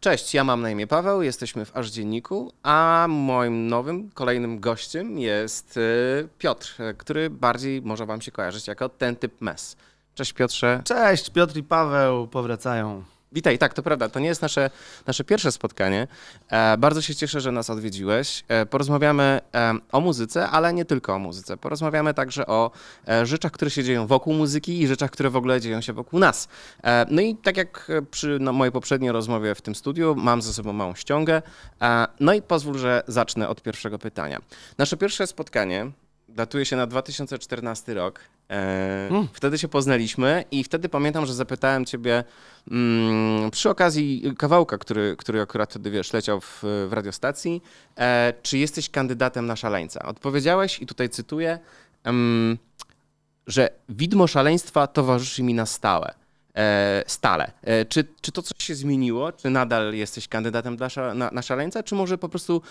Cześć, ja mam na imię Paweł, jesteśmy w Aż Dzienniku, a moim nowym, kolejnym gościem jest y, Piotr, który bardziej może wam się kojarzyć jako ten typ mes. Cześć Piotrze. Cześć, Piotr i Paweł powracają. Witaj, tak, to prawda. To nie jest nasze, nasze pierwsze spotkanie. E, bardzo się cieszę, że nas odwiedziłeś. E, porozmawiamy e, o muzyce, ale nie tylko o muzyce. Porozmawiamy także o e, rzeczach, które się dzieją wokół muzyki i rzeczach, które w ogóle dzieją się wokół nas. E, no i tak jak przy no, mojej poprzedniej rozmowie w tym studiu, mam ze sobą małą ściągę. E, no i pozwól, że zacznę od pierwszego pytania. Nasze pierwsze spotkanie datuje się na 2014 rok. Mm. Wtedy się poznaliśmy i wtedy pamiętam, że zapytałem ciebie mm, przy okazji kawałka, który, który akurat wtedy wiesz, leciał w, w radiostacji, e, czy jesteś kandydatem na szaleńca. Odpowiedziałeś, i tutaj cytuję, że widmo szaleństwa towarzyszy mi na stałe. E, stale. E, czy, czy to coś się zmieniło? Czy nadal jesteś kandydatem na, na szaleńca? Czy może po prostu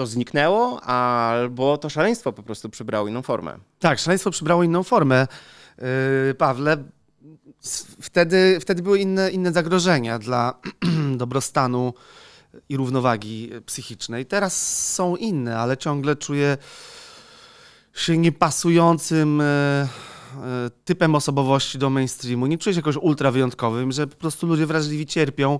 to zniknęło, albo to szaleństwo po prostu przybrało inną formę. Tak, szaleństwo przybrało inną formę. Yy, Pawle, wtedy, wtedy były inne, inne zagrożenia dla dobrostanu i równowagi psychicznej. Teraz są inne, ale ciągle czuję się niepasującym e, e, typem osobowości do mainstreamu. Nie czuję się jakoś ultra wyjątkowym, że po prostu ludzie wrażliwi cierpią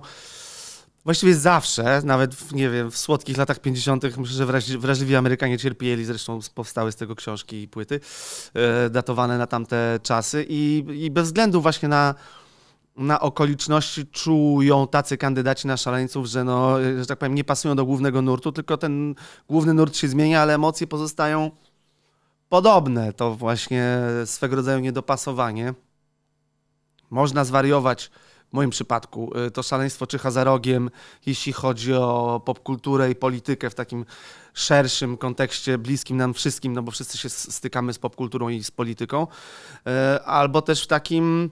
Właściwie zawsze, nawet w, nie wiem, w słodkich latach 50. myślę, że wrażliwi Amerykanie cierpieli, zresztą powstały z tego książki i płyty e, datowane na tamte czasy i, i bez względu właśnie na, na okoliczności czują tacy kandydaci na szaleńców, że no, że tak powiem, nie pasują do głównego nurtu, tylko ten główny nurt się zmienia, ale emocje pozostają podobne. To właśnie swego rodzaju niedopasowanie. Można zwariować w moim przypadku y, to szaleństwo czyha za rogiem, jeśli chodzi o popkulturę i politykę w takim szerszym kontekście, bliskim nam wszystkim, no bo wszyscy się stykamy z popkulturą i z polityką, y, albo też w takim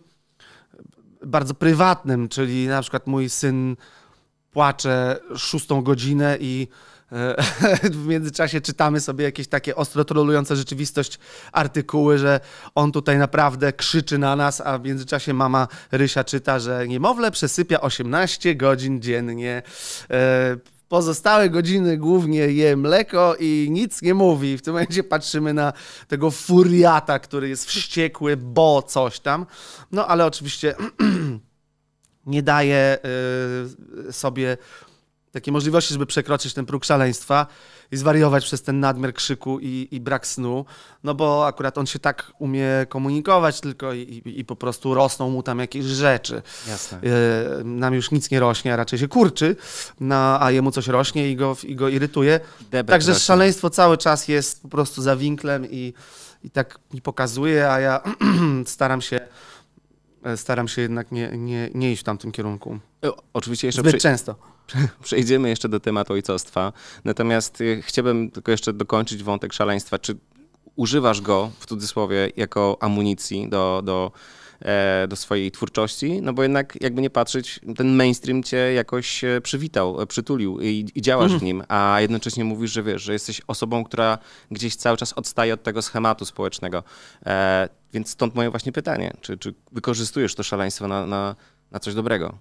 y, bardzo prywatnym, czyli na przykład mój syn płacze szóstą godzinę i E, w międzyczasie czytamy sobie jakieś takie ostro trolujące rzeczywistość artykuły, że on tutaj naprawdę krzyczy na nas, a w międzyczasie mama Rysia czyta, że niemowlę przesypia 18 godzin dziennie. E, pozostałe godziny głównie je mleko i nic nie mówi. W tym momencie patrzymy na tego furiata, który jest wściekły, bo coś tam. No ale oczywiście nie daje e, sobie takie możliwości, żeby przekroczyć ten próg szaleństwa i zwariować przez ten nadmiar krzyku i, i brak snu, no bo akurat on się tak umie komunikować tylko i, i, i po prostu rosną mu tam jakieś rzeczy. Jasne. E, nam już nic nie rośnie, a raczej się kurczy, no, a jemu coś rośnie i go, i go irytuje. Także rośnie. szaleństwo cały czas jest po prostu za winklem i, i tak mi pokazuje, a ja staram się E, staram się jednak nie, nie, nie iść w tamtym kierunku. E, oczywiście jeszcze Zbyt przy... często. Przejdziemy jeszcze do tematu ojcostwa. Natomiast e, chciałbym tylko jeszcze dokończyć wątek szaleństwa. Czy używasz go w cudzysłowie jako amunicji do, do E, do swojej twórczości, no bo jednak jakby nie patrzeć, ten mainstream cię jakoś e, przywitał, e, przytulił i, i działasz mhm. w nim, a jednocześnie mówisz, że wiesz, że jesteś osobą, która gdzieś cały czas odstaje od tego schematu społecznego. E, więc stąd moje właśnie pytanie, czy, czy wykorzystujesz to szaleństwo na, na, na coś dobrego?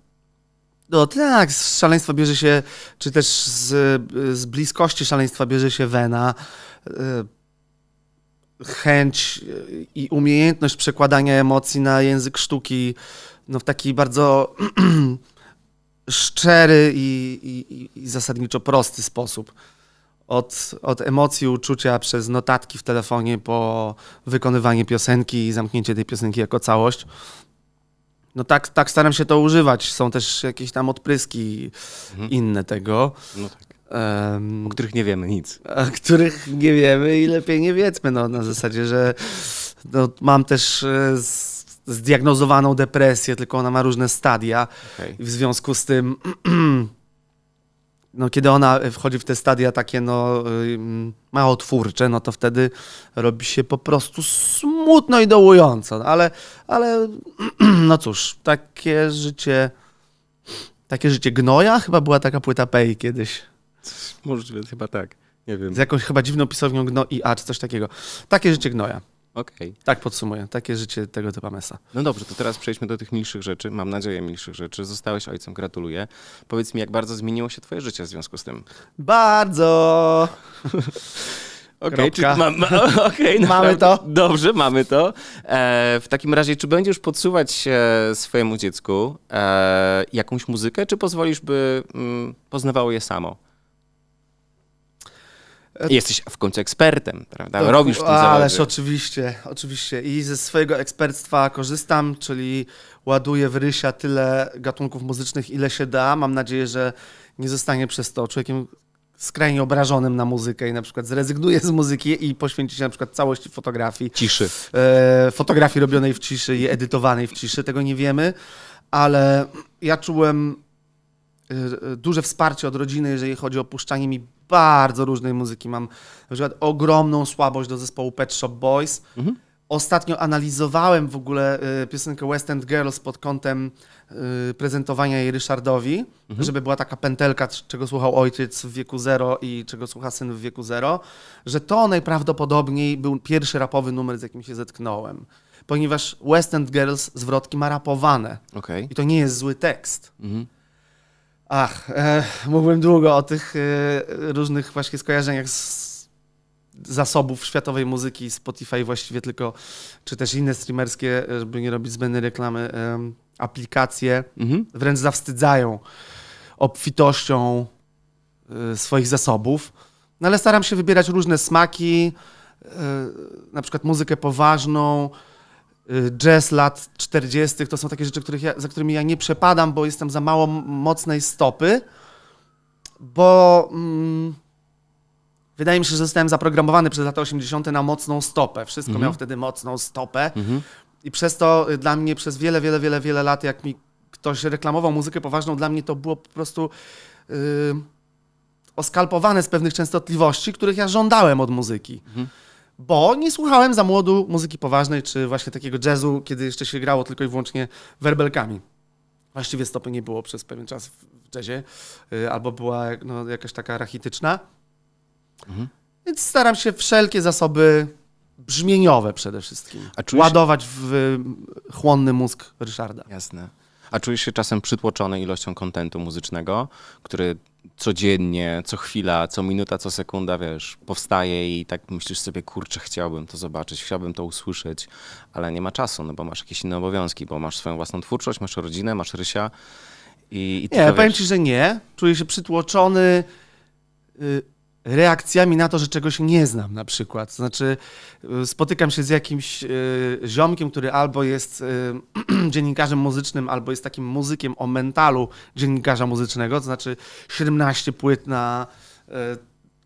No tak, z szaleństwa bierze się, czy też z, z bliskości szaleństwa bierze się wena. E, chęć e, i umiejętność przekładania emocji na język sztuki no, w taki bardzo szczery i, i, i, zasadniczo prosty sposób. Od, od emocji, uczucia, przez notatki w telefonie, po wykonywanie piosenki i zamknięcie tej piosenki jako całość. No tak, tak staram się to używać. Są też jakieś tam odpryski mhm. inne tego. No tak. Um, o których nie wiemy nic. O których nie wiemy i lepiej nie wiedzmy. No, na zasadzie, że no, mam też e, zdiagnozowaną depresję, tylko ona ma różne stadia. Okay. W związku z tym, no, kiedy ona wchodzi w te stadia takie no, małotwórcze, no to wtedy robi się po prostu smutno i dołująco. No, ale, ale no cóż, takie życie. Takie życie gnoja? Chyba była taka płyta Pej kiedyś. Możliwe, chyba tak. Nie wiem. Z jakąś chyba dziwną pisownią gno i a, czy coś takiego. Takie życie gnoja. Okej. Okay. Tak podsumuję. Takie życie tego typu mesa. No dobrze, to teraz przejdźmy do tych milszych rzeczy. Mam nadzieję milszych rzeczy. Zostałeś ojcem, gratuluję. Powiedz mi, jak bardzo zmieniło się twoje życie w związku z tym? Bardzo! Okej, okay, ma, ma, okay, no mamy to. Dobrze, mamy to. E, w takim razie, czy będziesz podsuwać e, swojemu dziecku e, jakąś muzykę, czy pozwolisz, by mm, poznawało je samo? E, jesteś w końcu ekspertem, prawda? To, tak, Robisz w tym zawodzie. Ależ oczywiście, oczywiście. I ze swojego ekspertstwa korzystam, czyli ładuję w Rysia tyle gatunków muzycznych, ile się da. Mam nadzieję, że nie zostanie przez to człowiekiem skrajnie obrażonym na muzykę i na przykład zrezygnuje z muzyki i poświęci się na przykład całości fotografii. Ciszy. E, fotografii robionej w ciszy i edytowanej w ciszy, tego nie wiemy, ale ja czułem E, duże wsparcie od rodziny, jeżeli chodzi o puszczanie mi bardzo różnej muzyki. Mam na przykład ogromną słabość do zespołu Pet Shop Boys. Mhm. Ostatnio analizowałem w ogóle e, piosenkę West End Girls pod kątem e, prezentowania jej Ryszardowi, mhm. żeby była taka pętelka, czego słuchał ojciec w wieku zero i czego słucha syn w wieku zero, że to najprawdopodobniej był pierwszy rapowy numer, z jakim się zetknąłem. Ponieważ West End Girls zwrotki ma rapowane. Okay. I to nie jest zły tekst. Mhm. Ach, e, mógłbym długo o tych e, różnych właśnie skojarzeniach z zasobów światowej muzyki, Spotify właściwie tylko, czy też inne streamerskie, e, żeby nie robić zbędnej reklamy, e, aplikacje mhm. wręcz zawstydzają obfitością e, swoich zasobów. No ale staram się wybierać różne smaki, e, na przykład muzykę poważną, Y, jazz lat 40. to są takie rzeczy, których ja, za którymi ja nie przepadam, bo jestem za mało mocnej stopy, bo mm, wydaje mi się, że zostałem zaprogramowany przez lata 80. na mocną stopę. Wszystko mhm. miał wtedy mocną stopę. Mhm. I przez to y, dla mnie przez wiele, wiele, wiele, wiele lat, jak mi ktoś reklamował muzykę poważną, dla mnie to było po prostu yy, oskalpowane z pewnych częstotliwości, których ja żądałem od muzyki. Mhm bo nie słuchałem za młodu muzyki poważnej, czy właśnie takiego jazzu, kiedy jeszcze się grało tylko i wyłącznie werbelkami. Właściwie stopy nie było przez pewien czas w jazzie, y, albo była no, jakaś taka rachityczna. Mhm. Więc staram się wszelkie zasoby brzmieniowe przede wszystkim czujesz... ładować w chłonny mózg Ryszarda. Jasne. A czujesz się czasem przytłoczony ilością kontentu muzycznego, który codziennie, co chwila, co minuta, co sekunda, wiesz, powstaje i tak myślisz sobie, kurczę, chciałbym to zobaczyć, chciałbym to usłyszeć, ale nie ma czasu, no bo masz jakieś inne obowiązki, bo masz swoją własną twórczość, masz rodzinę, masz Rysia i, i Nie, powiem wiesz... ci, że nie. Czuję się przytłoczony... Y reakcjami na to, że czegoś nie znam na przykład. Znaczy, y, spotykam się z jakimś y, ziomkiem, który albo jest y, dziennikarzem muzycznym, albo jest takim muzykiem o mentalu dziennikarza muzycznego, to znaczy 17 płyt na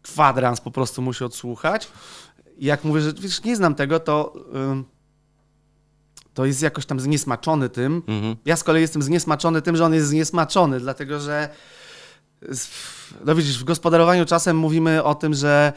kwadrans po prostu musi odsłuchać. jak mówię, że wiesz, nie znam tego, to to jest jakoś tam zniesmaczony tym. Mhm. Ja z kolei jestem zniesmaczony tym, że on jest zniesmaczony, dlatego że no widzisz, w gospodarowaniu czasem mówimy o tym, że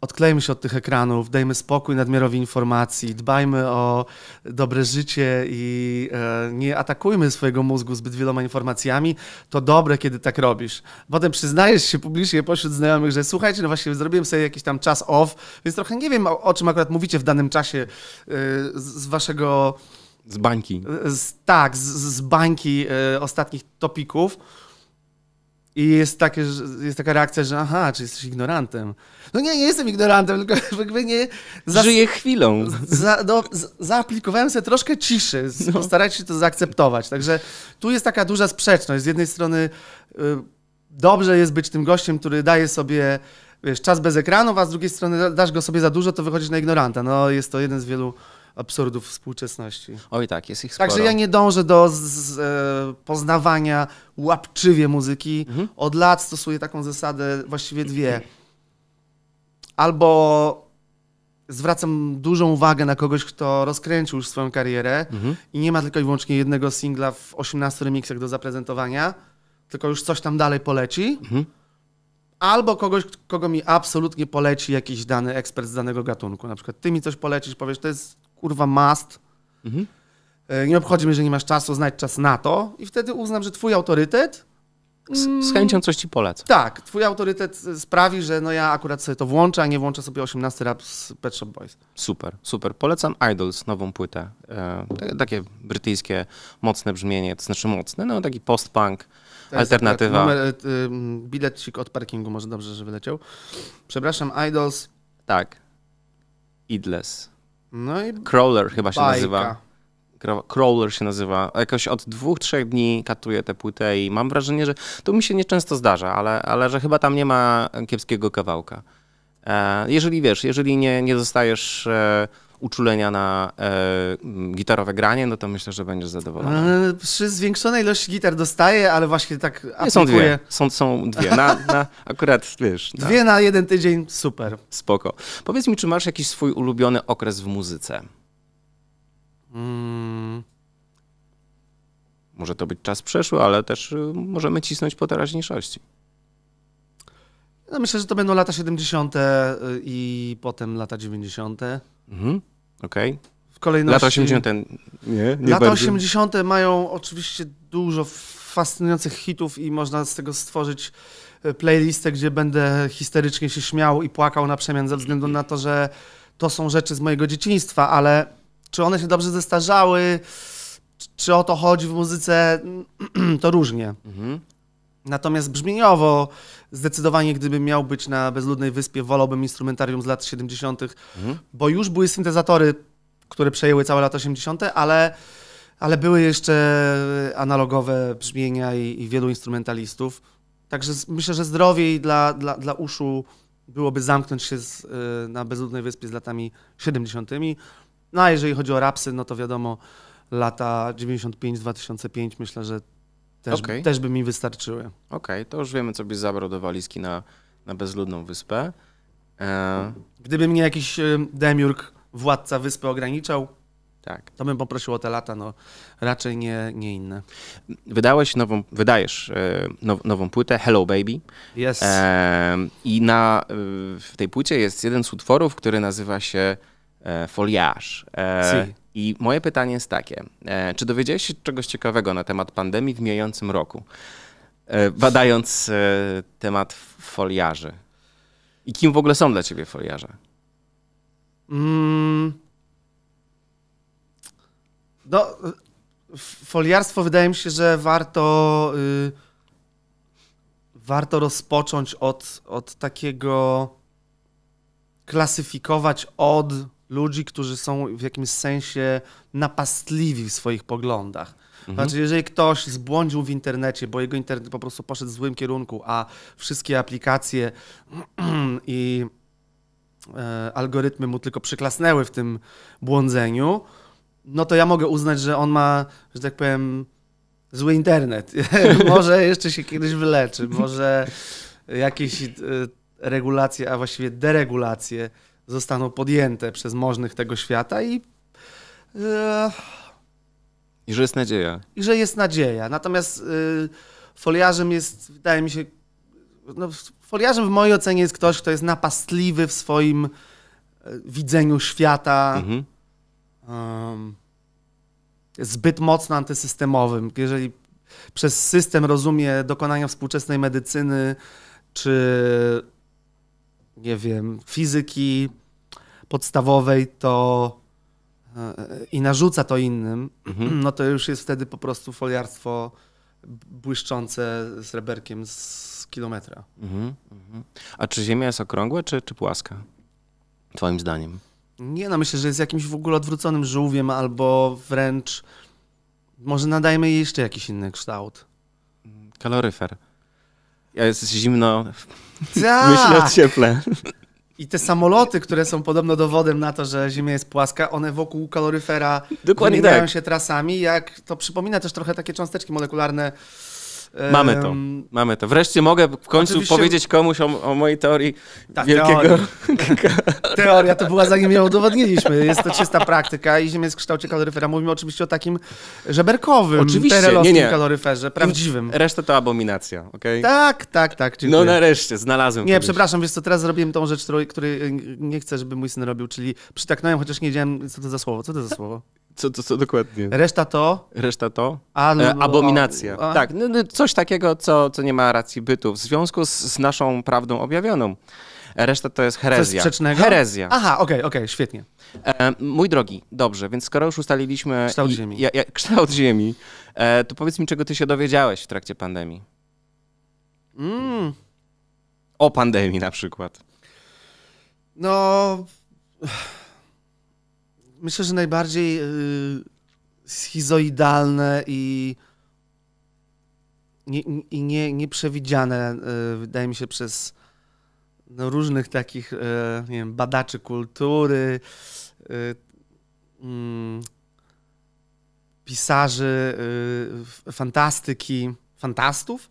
odklejmy się od tych ekranów, dajmy spokój nadmiarowi informacji, dbajmy o dobre życie i e, nie atakujmy swojego mózgu zbyt wieloma informacjami, to dobre, kiedy tak robisz. Potem przyznajesz się publicznie pośród znajomych, że słuchajcie, no właśnie zrobiłem sobie jakiś tam czas off, więc trochę nie wiem, o, czym akurat mówicie w danym czasie e, z waszego... Z bańki. E, z, tak, z, z bańki ostatnich topików i jest, takie, jest taka reakcja, że aha, czy jesteś ignorantem. No nie, nie jestem ignorantem, tylko jakby nie... Za, Żyję chwilą. Za, no, zaaplikowałem sobie troszkę ciszy, no. się to zaakceptować. Także tu jest taka duża sprzeczność. Z jednej strony y, dobrze jest być tym gościem, który daje sobie wiesz, czas bez ekranów, a z drugiej strony dasz go sobie za dużo, to wychodzisz na ignoranta. No jest to jeden z wielu absurdów współczesności. Oj tak, jest ich sporo. Także ja nie dążę do z, z, e, poznawania łapczywie muzyki. Mhm. Od lat stosuję taką zasadę, właściwie dwie. Albo zwracam dużą uwagę na kogoś, kto rozkręcił już swoją karierę mhm. i nie ma tylko i wyłącznie jednego singla w 18 remixach do zaprezentowania, tylko już coś tam dalej poleci. Mhm albo kogoś, kogo mi absolutnie poleci jakiś dany ekspert z danego gatunku. Na przykład ty mi coś polecisz, powiesz, to jest kurwa must. Mhm. E, nie obchodzi mnie, że nie masz czasu, znajdź czas na to i wtedy uznam, że twój autorytet... Z, z chęcią coś ci polecę. Tak, twój autorytet sprawi, że no ja akurat sobie to włączę, a nie włączę sobie 18 rap z Pet Shop Boys. Super, super. Polecam Idols, nową płytę. E, takie brytyjskie, mocne brzmienie, to znaczy mocne, no taki post-punk Alternatywa. Numer, y, y, mm, bilecik od parkingu, może dobrze, że wyleciał. Przepraszam, Idols. Tak. Idles. No i Crawler chyba się nazywa. Crawler się nazywa. Jakoś od dwóch, trzech dni katuję tę płytę i mam wrażenie, że to mi się nieczęsto zdarza, ale, ale że chyba tam nie ma kiepskiego kawałka. E, jeżeli wiesz, jeżeli nie, nie dostajesz e, uczulenia na e, gitarowe granie, no to myślę, że będziesz zadowolony. E, przy zwiększonej ilości gitar dostaję, ale właśnie tak aplikuję. są dwie. Są, są dwie. Na, na, akurat, wiesz. Na. Dwie na jeden tydzień, super. Spoko. Powiedz mi, czy masz jakiś swój ulubiony okres w muzyce? Mm. Może to być czas przeszły, ale też y, możemy cisnąć po teraźniejszości. No myślę, że to będą lata 70. Y, i potem lata 90. Mhm okej? Okay? W kolejności... Lata 80. Nie, nie Lata 80. mają oczywiście dużo fascynujących hitów i można z tego stworzyć e, playlistę, gdzie będę histerycznie się śmiał i płakał na przemian ze względu na to, że to są rzeczy z mojego dzieciństwa, ale czy one się dobrze zestarzały, czy o to chodzi w muzyce, to różnie. Mhm. Natomiast brzmieniowo zdecydowanie, gdybym miał być na bezludnej wyspie, wolałbym instrumentarium z lat 70., mhm. bo już były syntezatory, które przejęły całe lata 80., ale, ale były jeszcze analogowe brzmienia i, i wielu instrumentalistów. Także myślę, że zdrowiej dla, dla, dla uszu byłoby zamknąć się z, e, na bezludnej wyspie z latami 70. No a jeżeli chodzi o rapsy, no to wiadomo, lata 95-2005 myślę, że też, okay. też by mi wystarczyły. Okej, okay, to już wiemy, co byś zabrał do walizki na, na bezludną wyspę. E... Gdyby mnie jakiś e, demiurg, władca wyspy ograniczał, tak. to bym poprosił o te lata, no raczej nie, nie inne. Wydałeś nową, wydajesz e, now, nową płytę Hello Baby. Yes. E... I na, e, w tej płycie jest jeden z utworów, który nazywa się Foliage. E... Si. I moje pytanie jest takie: e, czy dowiedziałeś się czegoś ciekawego na temat pandemii w mijającym roku, e, badając e, temat foliarzy? I kim w ogóle są dla ciebie foliarze? Mm. No, foliarstwo wydaje mi się, że warto, yy, warto rozpocząć od, od takiego klasyfikować od ludzi, którzy są w jakimś sensie napastliwi w swoich poglądach. Mhm. Znaczy, jeżeli ktoś zbłądził w internecie, bo jego internet po prostu poszedł w złym kierunku, a wszystkie aplikacje i e, algorytmy mu tylko przyklasnęły w tym błądzeniu, no to ja mogę uznać, że on ma, że tak powiem, zły internet. może jeszcze się kiedyś wyleczy, może jakieś e, regulacje, a właściwie deregulacje zostaną podjęte przez możnych tego świata i. E, I że jest nadzieja. I że jest nadzieja. Natomiast e, foliarzem jest, wydaje mi się, no, foliarzem w mojej ocenie jest ktoś, kto jest napastliwy w swoim e, widzeniu świata. Mhm. Um, zbyt mocno antysystemowym. Jeżeli przez system rozumie dokonania współczesnej medycyny, czy nie wiem, fizyki podstawowej, to e, i narzuca to innym, mhm. no to już jest wtedy po prostu foliarstwo błyszczące z reberkiem z kilometra. Mhm, mhm. A czy Ziemia jest okrągła, czy, czy płaska? Twoim zdaniem? Nie, no myślę, że jest jakimś w ogóle odwróconym żółwiem albo wręcz może nadajmy jej jeszcze jakiś inny kształt. Kaloryfer. Ja Jest zimno, tak. Myślę o cieple. I te samoloty, które są podobno dowodem na to, że Ziemia jest płaska, one wokół kaloryfera Dokładnie tak. się trasami, jak to przypomina też trochę takie cząsteczki molekularne Mamy to, mamy to. Wreszcie mogę w końcu Oczywiście... powiedzieć komuś o, o mojej teorii Ta, wielkiego... Teoria. teoria to była zanim ją udowodniliśmy. Jest to czysta praktyka i Ziemia jest w kształcie kaloryfera. Mówimy oczywiście o takim żeberkowym, Oczywiście, nie, nie. kaloryferze, prawdziwym. Reszta to abominacja, okej? Okay? Tak, tak, tak, no dziękuję. No nareszcie, znalazłem Nie, przepraszam, wiesz co, teraz zrobiłem tą rzecz, której, której y, nie chcę, żeby mój syn robił, czyli przytaknąłem, chociaż nie wiedziałem, co to za słowo. Co to za słowo? Co, co, co dokładnie? Reszta to? Reszta to? A, no, e, no abominacja. A, no, a. Tak, no, no, coś takiego, co, co nie ma racji bytu w związku z, z naszą prawdą objawioną. Reszta to jest herezja. Coś sprzecznego? Herezja. Aha, okej, okay, okej, okay, świetnie. E, mój drogi, dobrze, więc skoro już ustaliliśmy... Kształt i, ziemi. Ja, ja, kształt ziemi, e, to powiedz mi, czego ty się dowiedziałeś w trakcie pandemii? Mm. O pandemii na przykład. No myślę, że najbardziej yy, schizoidalne i, nie, i nie, nieprzewidziane, yy, wydaje mi się, przez no, różnych takich yy, nie wiem, badaczy kultury, y, mm, pisarzy, y, fantastyki, fantastów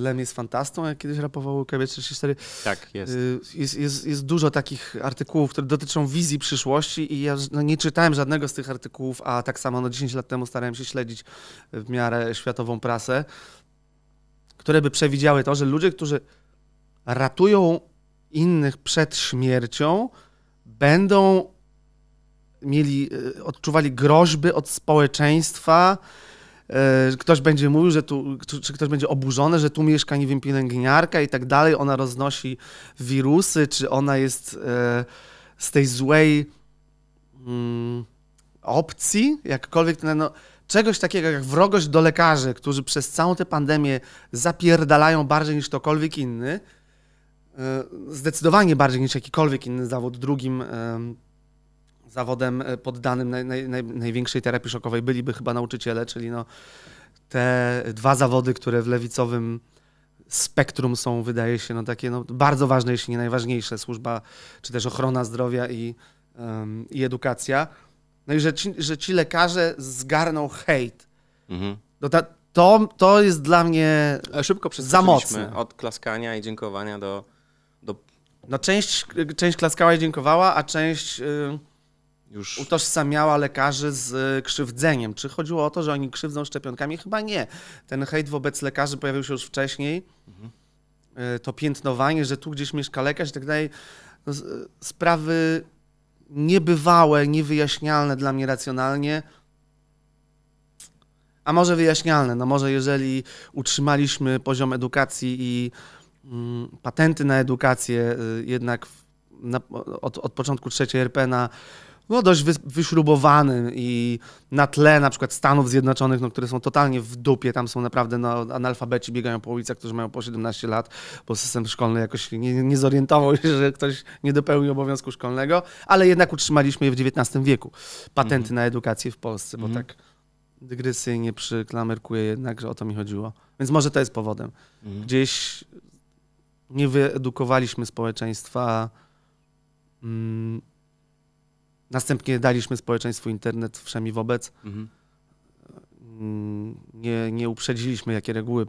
Lem jest fantastą, jak kiedyś rapował KB34. Tak, jest. Y, jest, jest. jest dużo takich artykułów, które dotyczą wizji przyszłości i ja no, nie czytałem żadnego z tych artykułów, a tak samo no, 10 lat temu starałem się śledzić w miarę światową prasę, które by przewidziały to, że ludzie, którzy ratują innych przed śmiercią, będą mieli, y, odczuwali groźby od społeczeństwa, E, ktoś będzie mówił, że tu, czy ktoś będzie oburzony, że tu mieszka, nie wiem, pielęgniarka i tak dalej, ona roznosi wirusy, czy ona jest e, z tej złej mm, opcji, jakkolwiek, no, no, czegoś takiego jak wrogość do lekarzy, którzy przez całą tę pandemię zapierdalają bardziej niż ktokolwiek inny, e, zdecydowanie bardziej niż jakikolwiek inny zawód drugim zawodem e, poddanym naj, naj, naj, największej terapii szokowej byliby chyba nauczyciele, czyli no, te dwa zawody, które w lewicowym spektrum są, wydaje się, no, takie no, bardzo ważne, jeśli nie najważniejsze, służba czy też ochrona zdrowia i, um, i edukacja. No i że ci, że ci lekarze zgarną hejt. Mhm. No ta, to, to jest dla mnie e, Szybko za mocne. od klaskania i dziękowania do... do... No część, część klaskała i dziękowała, a część... Yy już... utożsamiała lekarzy z y, krzywdzeniem. Czy chodziło o to, że oni krzywdzą szczepionkami? Chyba nie. Ten hejt wobec lekarzy pojawił się już wcześniej. Mhm. To piętnowanie, że tu gdzieś mieszka lekarz i tak dalej. Y, sprawy niebywałe, niewyjaśnialne dla mnie racjonalnie. A może wyjaśnialne, no może jeżeli utrzymaliśmy poziom edukacji i mm, patenty na edukację y, jednak w, na, od, od początku trzeciej RP na no, dość wy, wyśrubowany i na tle na przykład Stanów Zjednoczonych, no, które są totalnie w dupie, tam są naprawdę no, analfabeci, biegają po ulicach, którzy mają po 17 lat, bo system szkolny jakoś nie, nie zorientował się, że ktoś nie dopełnił obowiązku szkolnego, ale jednak utrzymaliśmy je w XIX wieku. Patenty mhm. na edukację w Polsce, bo mhm. tak dygresyjnie przyklamerkuję jednak, że o to mi chodziło. Więc może to jest powodem. Mhm. Gdzieś nie wyedukowaliśmy społeczeństwa mm, Następnie daliśmy społeczeństwu internet wszemi wobec. Mhm. Mm, nie, nie uprzedziliśmy, jakie reguły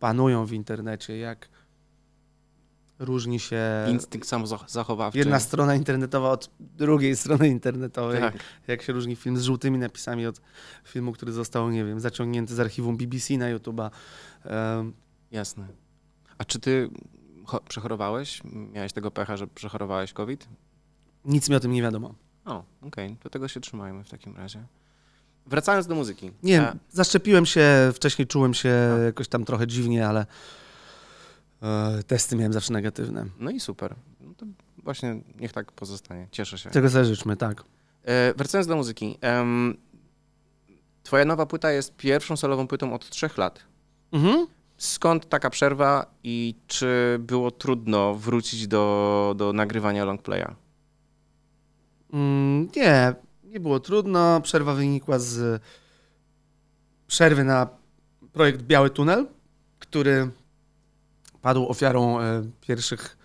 panują w internecie, jak różni się. Instynkt samozachowawczy. Jedna strona internetowa od drugiej strony internetowej. Tak. Jak się różni film z żółtymi napisami od filmu, który został, nie wiem, zaciągnięty z archiwum BBC na YouTube'a. Um. Jasne. A czy ty przechorowałeś? Miałeś tego pecha, że przechorowałeś COVID? Nic mi o tym nie wiadomo. O, okej, okay. do tego się trzymajmy w takim razie. Wracając do muzyki. Nie, e- zaszczepiłem się, wcześniej czułem się jakoś tam trochę dziwnie, ale e, testy miałem zawsze negatywne. No i super. No to właśnie niech tak pozostanie. Cieszę się. Tego sobie życzmy, tak. E, wracając do muzyki. twoja nowa płyta jest pierwszą solową płytą od trzech lat. Mhm. Skąd taka przerwa i czy było trudno wrócić do, do nagrywania longplaya? Mm, nie, nie było trudno. Przerwa wynikła z przerwy na projekt Biały Tunel, który padł ofiarą e, pierwszych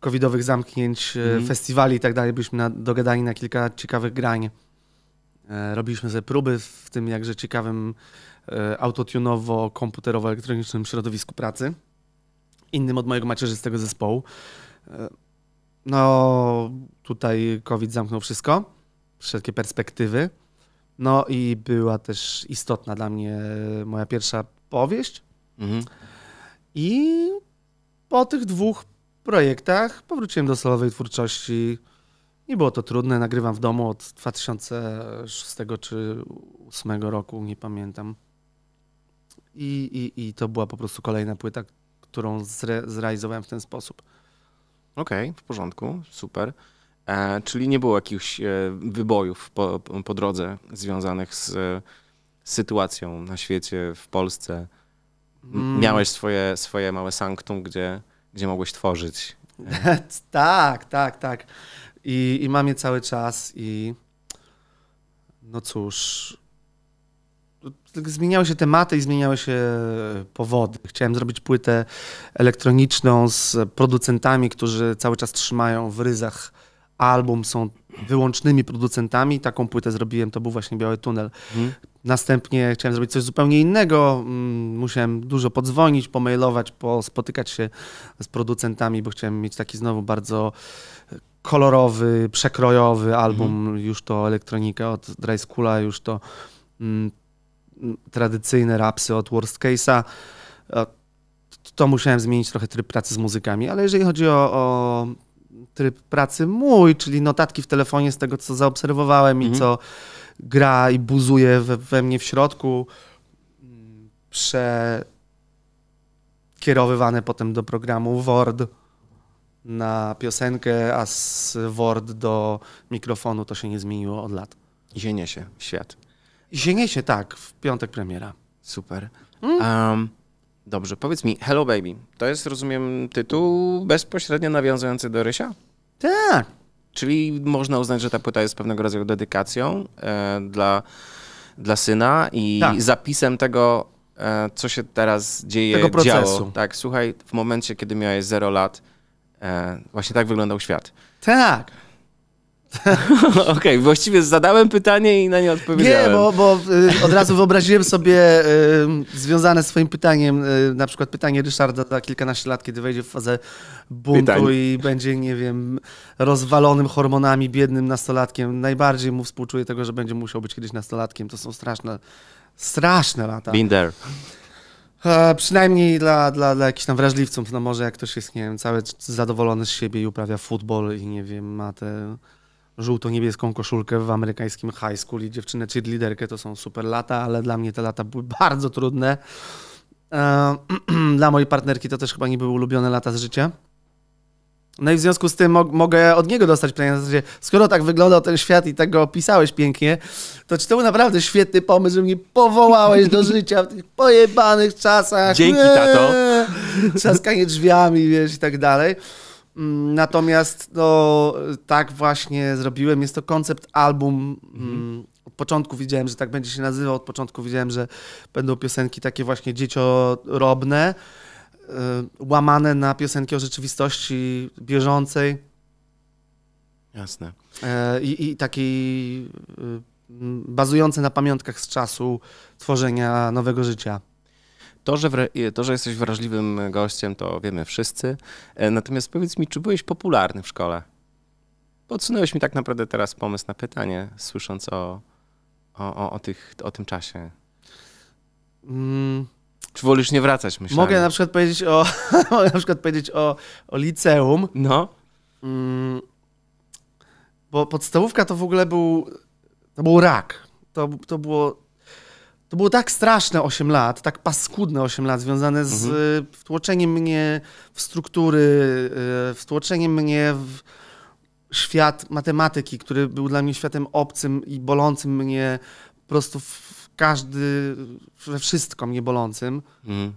covidowych zamknięć, e, mhm. festiwali i tak dalej. Byliśmy na, dogadani na kilka ciekawych grań. E, robiliśmy sobie próby w tym jakże ciekawym autotunowo-komputerowo-elektronicznym środowisku pracy. Innym od mojego macierzystego zespołu. No, tutaj COVID zamknął wszystko, wszelkie perspektywy. No i była też istotna dla mnie moja pierwsza powieść. Mhm. I po tych dwóch projektach powróciłem do solowej twórczości. Nie było to trudne. Nagrywam w domu od 2006 czy 2008 roku, nie pamiętam. I, i, I to była po prostu kolejna płyta, którą zre, zrealizowałem w ten sposób. Okej, okay, w porządku, super. E, czyli nie było jakichś e, wybojów po, po, drodze związanych z e, sytuacją na świecie, w Polsce. Mm. Miałeś swoje, swoje małe sanktum, gdzie, gdzie mogłeś tworzyć. tak, tak, tak. I, I mam je cały czas i no cóż, zmieniały się tematy i zmieniały się powody. Chciałem zrobić płytę elektroniczną z producentami, którzy cały czas trzymają w ryzach album, są wyłącznymi producentami. Taką płytę zrobiłem, to był właśnie Biały Tunel. Mhm. Następnie chciałem zrobić coś zupełnie innego. Mm, musiałem dużo podzwonić, pomailować, spotykać się z producentami, bo chciałem mieć taki znowu bardzo kolorowy, przekrojowy album. Mhm. Już to elektronika od Dry Schoola, już to mm, tradycyjne rapsy od worst case'a. E, to musiałem zmienić trochę tryb pracy z muzykami, ale jeżeli chodzi o, o tryb pracy mój, czyli notatki w telefonie z tego, co zaobserwowałem mhm. i co gra i buzuje we, we mnie w środku, mm, przekierowywane potem do programu Word na piosenkę, a z Word do mikrofonu to się nie zmieniło od lat. I się Świat się tak, w piątek premiera. Super. Um, dobrze, powiedz mi, Hello Baby, to jest, rozumiem, tytuł bezpośrednio nawiązujący do Rysia? Tak. Czyli można uznać, że ta płyta jest pewnego rodzaju dedykacją e, dla, dla syna i tak. zapisem tego, e, co się teraz dzieje, tego procesu. Działo. Tak, słuchaj, w momencie, kiedy miałeś 0 lat, e, właśnie tak wyglądał świat. Tak. Okej, okay, właściwie zadałem pytanie i na nie odpowiedziałem. Nie, bo, bo y, od razu wyobraziłem sobie y, związane z swoim pytaniem, y, na przykład pytanie Ryszarda za kilkanaście lat, kiedy wejdzie w fazę buntu Pytań. i będzie, nie wiem, rozwalonym hormonami, biednym nastolatkiem. Najbardziej mu współczuję tego, że będzie musiał być kiedyś nastolatkiem. To są straszne, straszne lata. Binder. E, przynajmniej dla, dla, dla jakichś tam wrażliwców, no może jak ktoś jest, nie wiem, cały zadowolony z siebie i uprawia futbol i nie wiem, ma te żółto-niebieską koszulkę w amerykańskim high school i dziewczynę cheerleaderkę. To są super lata, ale dla mnie te lata były bardzo trudne. E, dla mojej partnerki to też chyba nie były ulubione lata z życia. No i w związku z tym mogę od niego dostać pytanie na zasadzie, skoro tak wyglądał ten świat i tak go opisałeś pięknie, to czy to był naprawdę świetny pomysł, że mnie powołałeś do życia w tych pojebanych czasach? Dzięki, tato. Trzaskanie drzwiami, wiesz, i tak dalej. Mm, natomiast to no, tak właśnie zrobiłem. Jest to koncept album. Mm, mhm. Od początku widziałem, że tak będzie się nazywał. Od początku widziałem, że będą piosenki takie właśnie dzieciorobne, e, łamane na piosenki o rzeczywistości bieżącej. Jasne. E, I, i y, bazujące na pamiątkach z czasu tworzenia nowego życia. To że, e, to, że jesteś wrażliwym gościem, to wiemy wszyscy. E, natomiast powiedz mi, czy byłeś popularny w szkole? Podsunąłeś mi tak naprawdę teraz pomysł na pytanie, słysząc o, o, o, o, tych, o tym czasie. Mm. Czy wolisz nie wracać, myślę? Mogę na przykład powiedzieć o, mogę na przykład powiedzieć o, o liceum. No. Mm, bo podstawówka to w ogóle był, to był rak. To, to było to było tak straszne 8 lat, tak paskudne 8 lat, związane z mhm. E, wtłoczeniem mnie w struktury, e, wtłoczeniem mnie w świat matematyki, który był dla mnie światem obcym i bolącym mnie po prostu w każdy, we wszystko mnie bolącym. Mhm.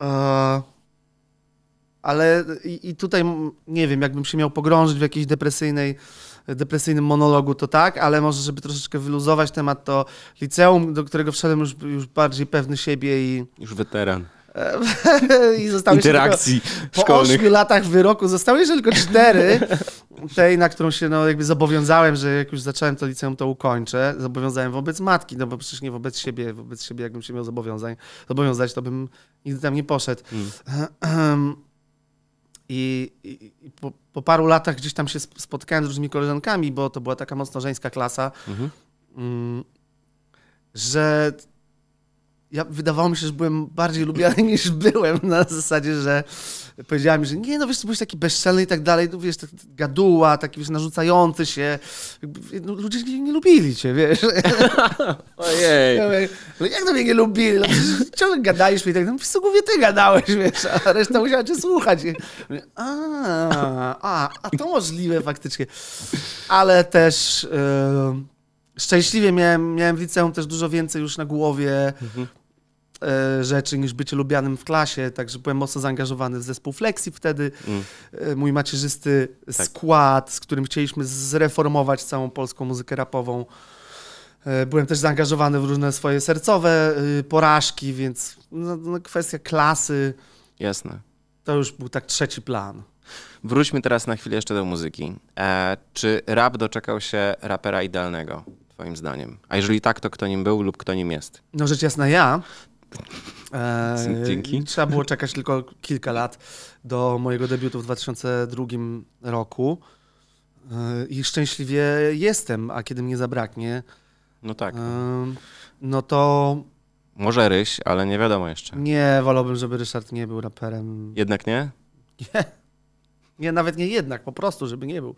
E, ale i, i tutaj, nie wiem, jakbym się miał pogrążyć w jakiejś depresyjnej depresyjnym monologu, to tak, ale może, żeby troszeczkę wyluzować temat, to liceum, do którego wszedłem już, już bardziej pewny siebie i... Już weteran. I zostały Interakcji tylko, Po 8 latach wyroku zostały jeszcze tylko cztery. Tej, na którą się no, jakby zobowiązałem, że jak już zacząłem to liceum, to ukończę. Zobowiązałem wobec matki, no bo przecież nie wobec siebie. Wobec siebie, jakbym się miał zobowiązań, zobowiązać, to bym nigdy tam nie poszedł. Hmm. I, i, po, po, paru latach gdzieś tam się spotkałem z różnymi koleżankami, bo to była taka mocno żeńska klasa, mhm. Mm, że ja wydawało mi się, że byłem bardziej lubiany niż byłem na zasadzie, że powiedziała mi, że nie, no wiesz, ty byłeś taki bezczelny i tak dalej, no wiesz, tak gaduła, taki wiesz, narzucający się. no, ludzie nie, lubili cię, wiesz. Ojej. Ja mówię, no jak to mnie nie lubili? No ciągle gadaliśmy i tak, no w głównie ty gadałeś, wiesz, a reszta musiała cię słuchać. I mówię, a, a, a to możliwe faktycznie. Ale też... Yy, szczęśliwie miałem, miałem w liceum też dużo więcej już na głowie. Mhm. E, rzeczy niż bycie lubianym w klasie, także byłem mocno zaangażowany w zespół Flexi wtedy. Mm. E, mój macierzysty tak. skład, z którym chcieliśmy zreformować całą polską muzykę rapową. E, byłem też zaangażowany w różne swoje sercowe y, porażki, więc no, no kwestia klasy. Jasne. To już był tak trzeci plan. Wróćmy teraz na chwilę jeszcze do muzyki. E, czy rap doczekał się rapera idealnego? Twoim zdaniem? A jeżeli tak, to kto nim był lub kto nim jest? No rzecz jasna ja. Eee, dzięki. Trzeba było czekać tylko kilka lat do mojego debiutu w 2002 roku. Eee, I szczęśliwie jestem, a kiedy mnie zabraknie. No tak. Eee, no to. Może Ryś, ale nie wiadomo jeszcze. Nie, wolałbym, żeby Ryszard nie był raperem. Jednak nie? Nie. Nie, nawet nie jednak, po prostu, żeby nie był.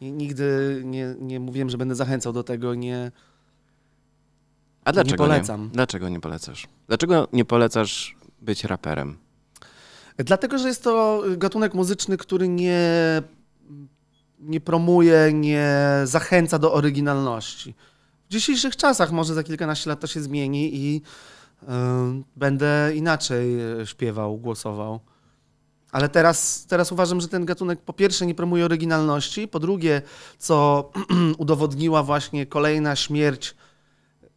nigdy nie, nie mówiłem, że będę zachęcał do tego, nie, a dlaczego nie polecam? Nie? Dlaczego nie polecasz? Dlaczego nie polecasz być raperem? Dlatego, że jest to gatunek muzyczny, który nie, nie promuje, nie zachęca do oryginalności. W dzisiejszych czasach, może za kilkanaście lat to się zmieni i y, będę inaczej y, śpiewał, głosował. Ale teraz, teraz uważam, że ten gatunek po pierwsze nie promuje oryginalności, po drugie, co udowodniła właśnie kolejna śmierć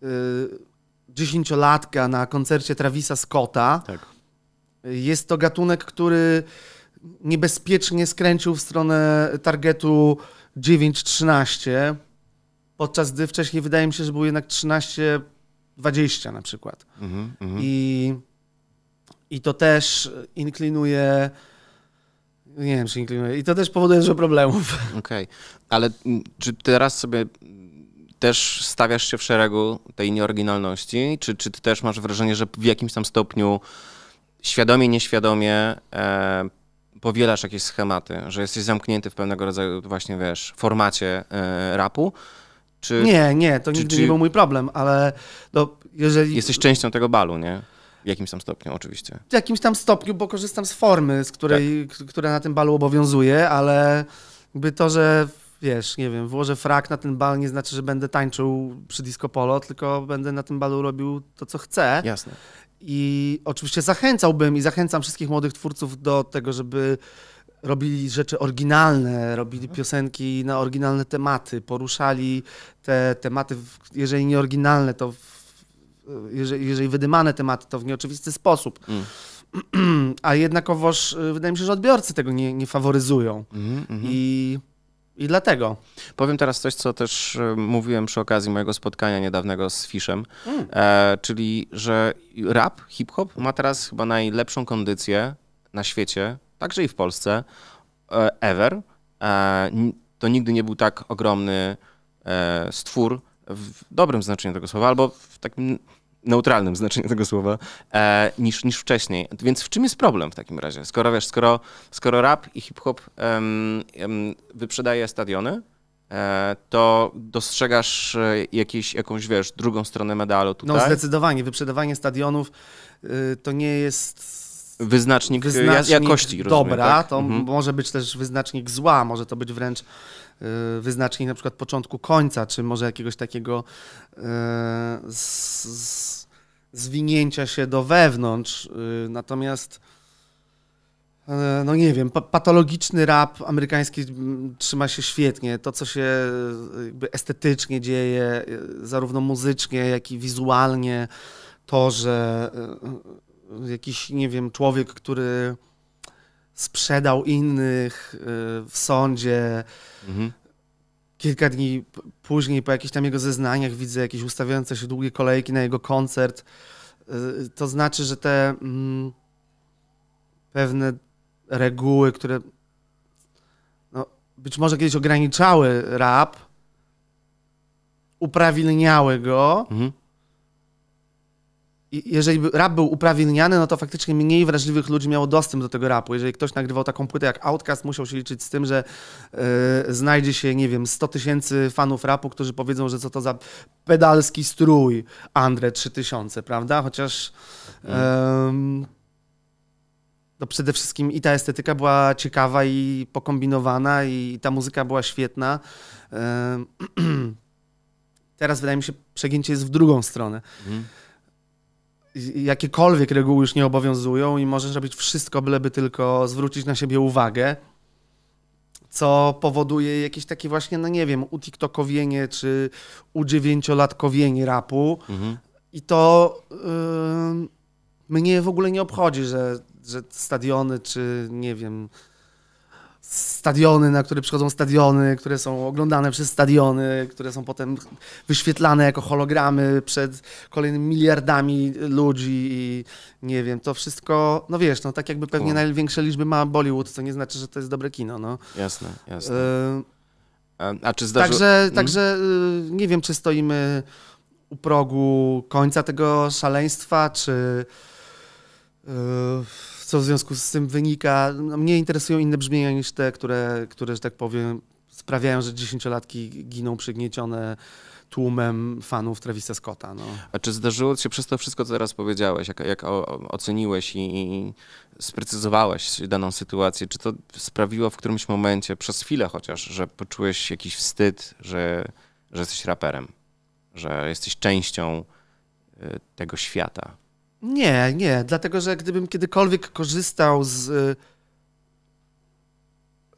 Y, dziesięciolatka na koncercie Travisa Scotta. Tak. Jest to gatunek, który niebezpiecznie skręcił w stronę targetu 9-13, podczas gdy wcześniej wydaje mi się, że był jednak 13-20 na przykład. Mhm, mhm. I, I to też inklinuje. Nie wiem, czy inklinuje. I to też powoduje dużo problemów. Okej, okay. ale czy teraz sobie też stawiasz się w szeregu tej nieoryginalności? Czy, czy ty też masz wrażenie, że w jakimś tam stopniu świadomie, nieświadomie e, powielasz jakieś schematy, że jesteś zamknięty w pewnego rodzaju właśnie, wiesz, formacie e, rapu? Czy, nie, nie, to czy, nigdy czy... nie był mój problem, ale no, jeżeli... Jesteś częścią tego balu, nie? W jakimś tam stopniu, oczywiście. W jakimś tam stopniu, bo korzystam z formy, z której, tak. która na tym balu obowiązuje, ale jakby to, że wiesz, nie wiem, włożę frak na ten bal, nie znaczy, że będę tańczył przy disco polo, tylko będę na tym balu robił to, co chcę. Jasne. I oczywiście zachęcałbym i zachęcam wszystkich młodych twórców do tego, żeby robili rzeczy oryginalne, robili mhm. piosenki na oryginalne tematy, poruszali te tematy, jeżeli nie oryginalne, to w, jeżeli, jeżeli wydymane tematy, to w nieoczywisty sposób. Mm. A jednakowoż y, wydaje mi się, że odbiorcy tego nie, nie faworyzują. Mm, mm -hmm. I i dlatego. Powiem teraz coś, co też e, mówiłem przy okazji mojego spotkania niedawnego z Fiszem, mm. e, czyli że rap, hip-hop ma teraz chyba najlepszą kondycję na świecie, także i w Polsce, e, ever. E, to nigdy nie był tak ogromny e, stwór w dobrym znaczeniu tego słowa, albo w takim neutralnym znaczeniu tego słowa, e, niż, niż wcześniej. Więc w czym jest problem w takim razie? Skoro wiesz, skoro, skoro rap i hip-hop em, em, wyprzedaje stadiony, e, to dostrzegasz e, jakieś, jakąś, wiesz, drugą stronę medalu tutaj? No zdecydowanie. Wyprzedawanie stadionów y, to nie jest... Wyznacznik, wyznacznik jakości, rozumiem, Dobra, tak? to mhm. może być też wyznacznik zła, może to być wręcz Y, wyznacznik na przykład początku końca, czy może jakiegoś takiego y, zwinięcia się do wewnątrz. Y, natomiast no nie wiem, patologiczny rap amerykański mm, trzyma się świetnie. To, co się estetycznie dzieje, zarówno muzycznie, jak i wizualnie, to, że jakiś, nie wiem, człowiek, który sprzedał innych y, w sądzie. Mhm. Kilka dni później, po jakichś tam jego zeznaniach, widzę jakieś ustawiające się długie kolejki na jego koncert. Y, to znaczy, że te mm, pewne reguły, które no, być może kiedyś ograniczały rap, uprawilniały go. Mhm jeżeli rap był uprawilniany, no to faktycznie mniej wrażliwych ludzi miało dostęp do tego rapu. Jeżeli ktoś nagrywał taką płytę jak Outcast, musiał się liczyć z tym, że yy, znajdzie się, nie wiem, 100 tysięcy fanów rapu, którzy powiedzą, że co to za pedalski strój Andre 3000, prawda? Chociaż yy, no przede wszystkim i ta estetyka była ciekawa i pokombinowana i ta muzyka była świetna. Yy, teraz wydaje mi się, przegięcie jest w drugą stronę. Mm jakiekolwiek reguły już nie obowiązują i możesz robić wszystko, byleby tylko zwrócić na siebie uwagę, co powoduje jakieś takie właśnie, no nie wiem, utiktokowienie czy udziewięciolatkowienie rapu. Mhm. I to yy, mnie w ogóle nie obchodzi, że, że stadiony czy nie wiem stadiony, na które przychodzą stadiony, które są oglądane przez stadiony, które są potem wyświetlane jako hologramy przed kolejnymi miliardami ludzi i nie wiem, to wszystko, no wiesz, no tak jakby pewnie no. największe liczby ma Bollywood, co nie znaczy, że to jest dobre kino, no. Jasne, jasne. Y A, czy zdarzyło... Także, hmm? także y nie wiem, czy stoimy u progu końca tego szaleństwa, czy... Y co w związku z tym wynika. No, mnie interesują inne brzmienia niż te, które, które, że tak powiem, sprawiają, że dziesięciolatki giną przygniecione tłumem fanów Travisa Scotta. No. A czy zdarzyło ci się przez to wszystko, co teraz powiedziałeś, jak, jak oceniłeś i, i sprecyzowałeś daną sytuację, czy to sprawiło w którymś momencie, przez chwilę chociaż, że poczułeś jakiś wstyd, że, że jesteś raperem, że jesteś częścią y, tego świata? Nie, nie, dlatego że gdybym kiedykolwiek korzystał z y,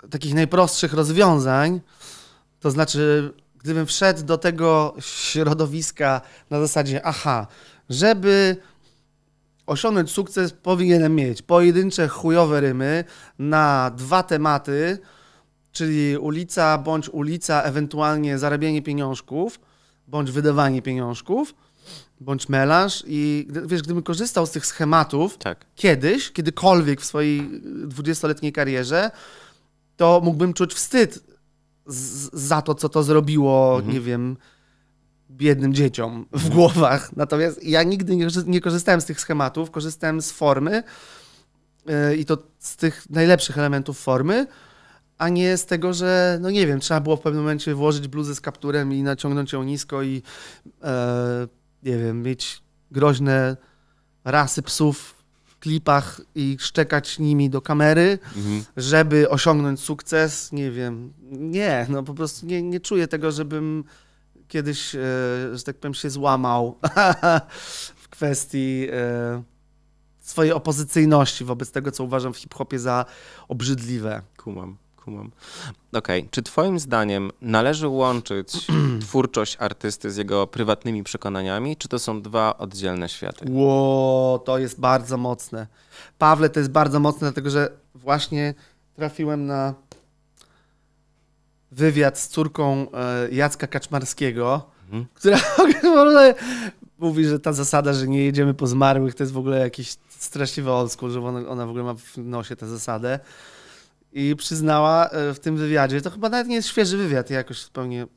takich najprostszych rozwiązań, to znaczy, gdybym wszedł do tego środowiska na zasadzie, aha, żeby osiągnąć sukces, powinienem mieć pojedyncze chujowe rymy na dwa tematy, czyli ulica bądź ulica, ewentualnie zarabianie pieniążków bądź wydawanie pieniążków bądź melarz i wiesz, gdybym korzystał z tych schematów tak. kiedyś, kiedykolwiek w swojej dwudziestoletniej karierze, to mógłbym czuć wstyd z, za to, co to zrobiło, mhm. nie wiem, biednym dzieciom w mhm. głowach. Natomiast ja nigdy nie korzystałem z tych schematów, korzystałem z formy yy, i to z tych najlepszych elementów formy, a nie z tego, że, no nie wiem, trzeba było w pewnym momencie włożyć bluzę z kapturem i naciągnąć ją nisko i yy, nie wiem, mieć groźne rasy psów w klipach i szczekać nimi do kamery, mhm. żeby osiągnąć sukces, nie wiem. Nie, no po prostu nie, nie czuję tego, żebym kiedyś, e, że tak powiem, się złamał w kwestii e, swojej opozycyjności wobec tego, co uważam w hip-hopie za obrzydliwe. Kumam kumam. Okej, okay. czy twoim zdaniem należy łączyć twórczość artysty z jego prywatnymi przekonaniami, czy to są dwa oddzielne światy? Ło, to jest bardzo mocne. Pawle, to jest bardzo mocne, dlatego że właśnie trafiłem na wywiad z córką e, Jacka Kaczmarskiego, mhm. która mówi, że ta zasada, że nie jedziemy po zmarłych, to jest w ogóle jakiś straszliwy old school, że ona, ona w ogóle ma w nosie tę zasadę i przyznała e, w tym wywiadzie, to chyba nawet nie jest świeży wywiad, ja jakoś zupełnie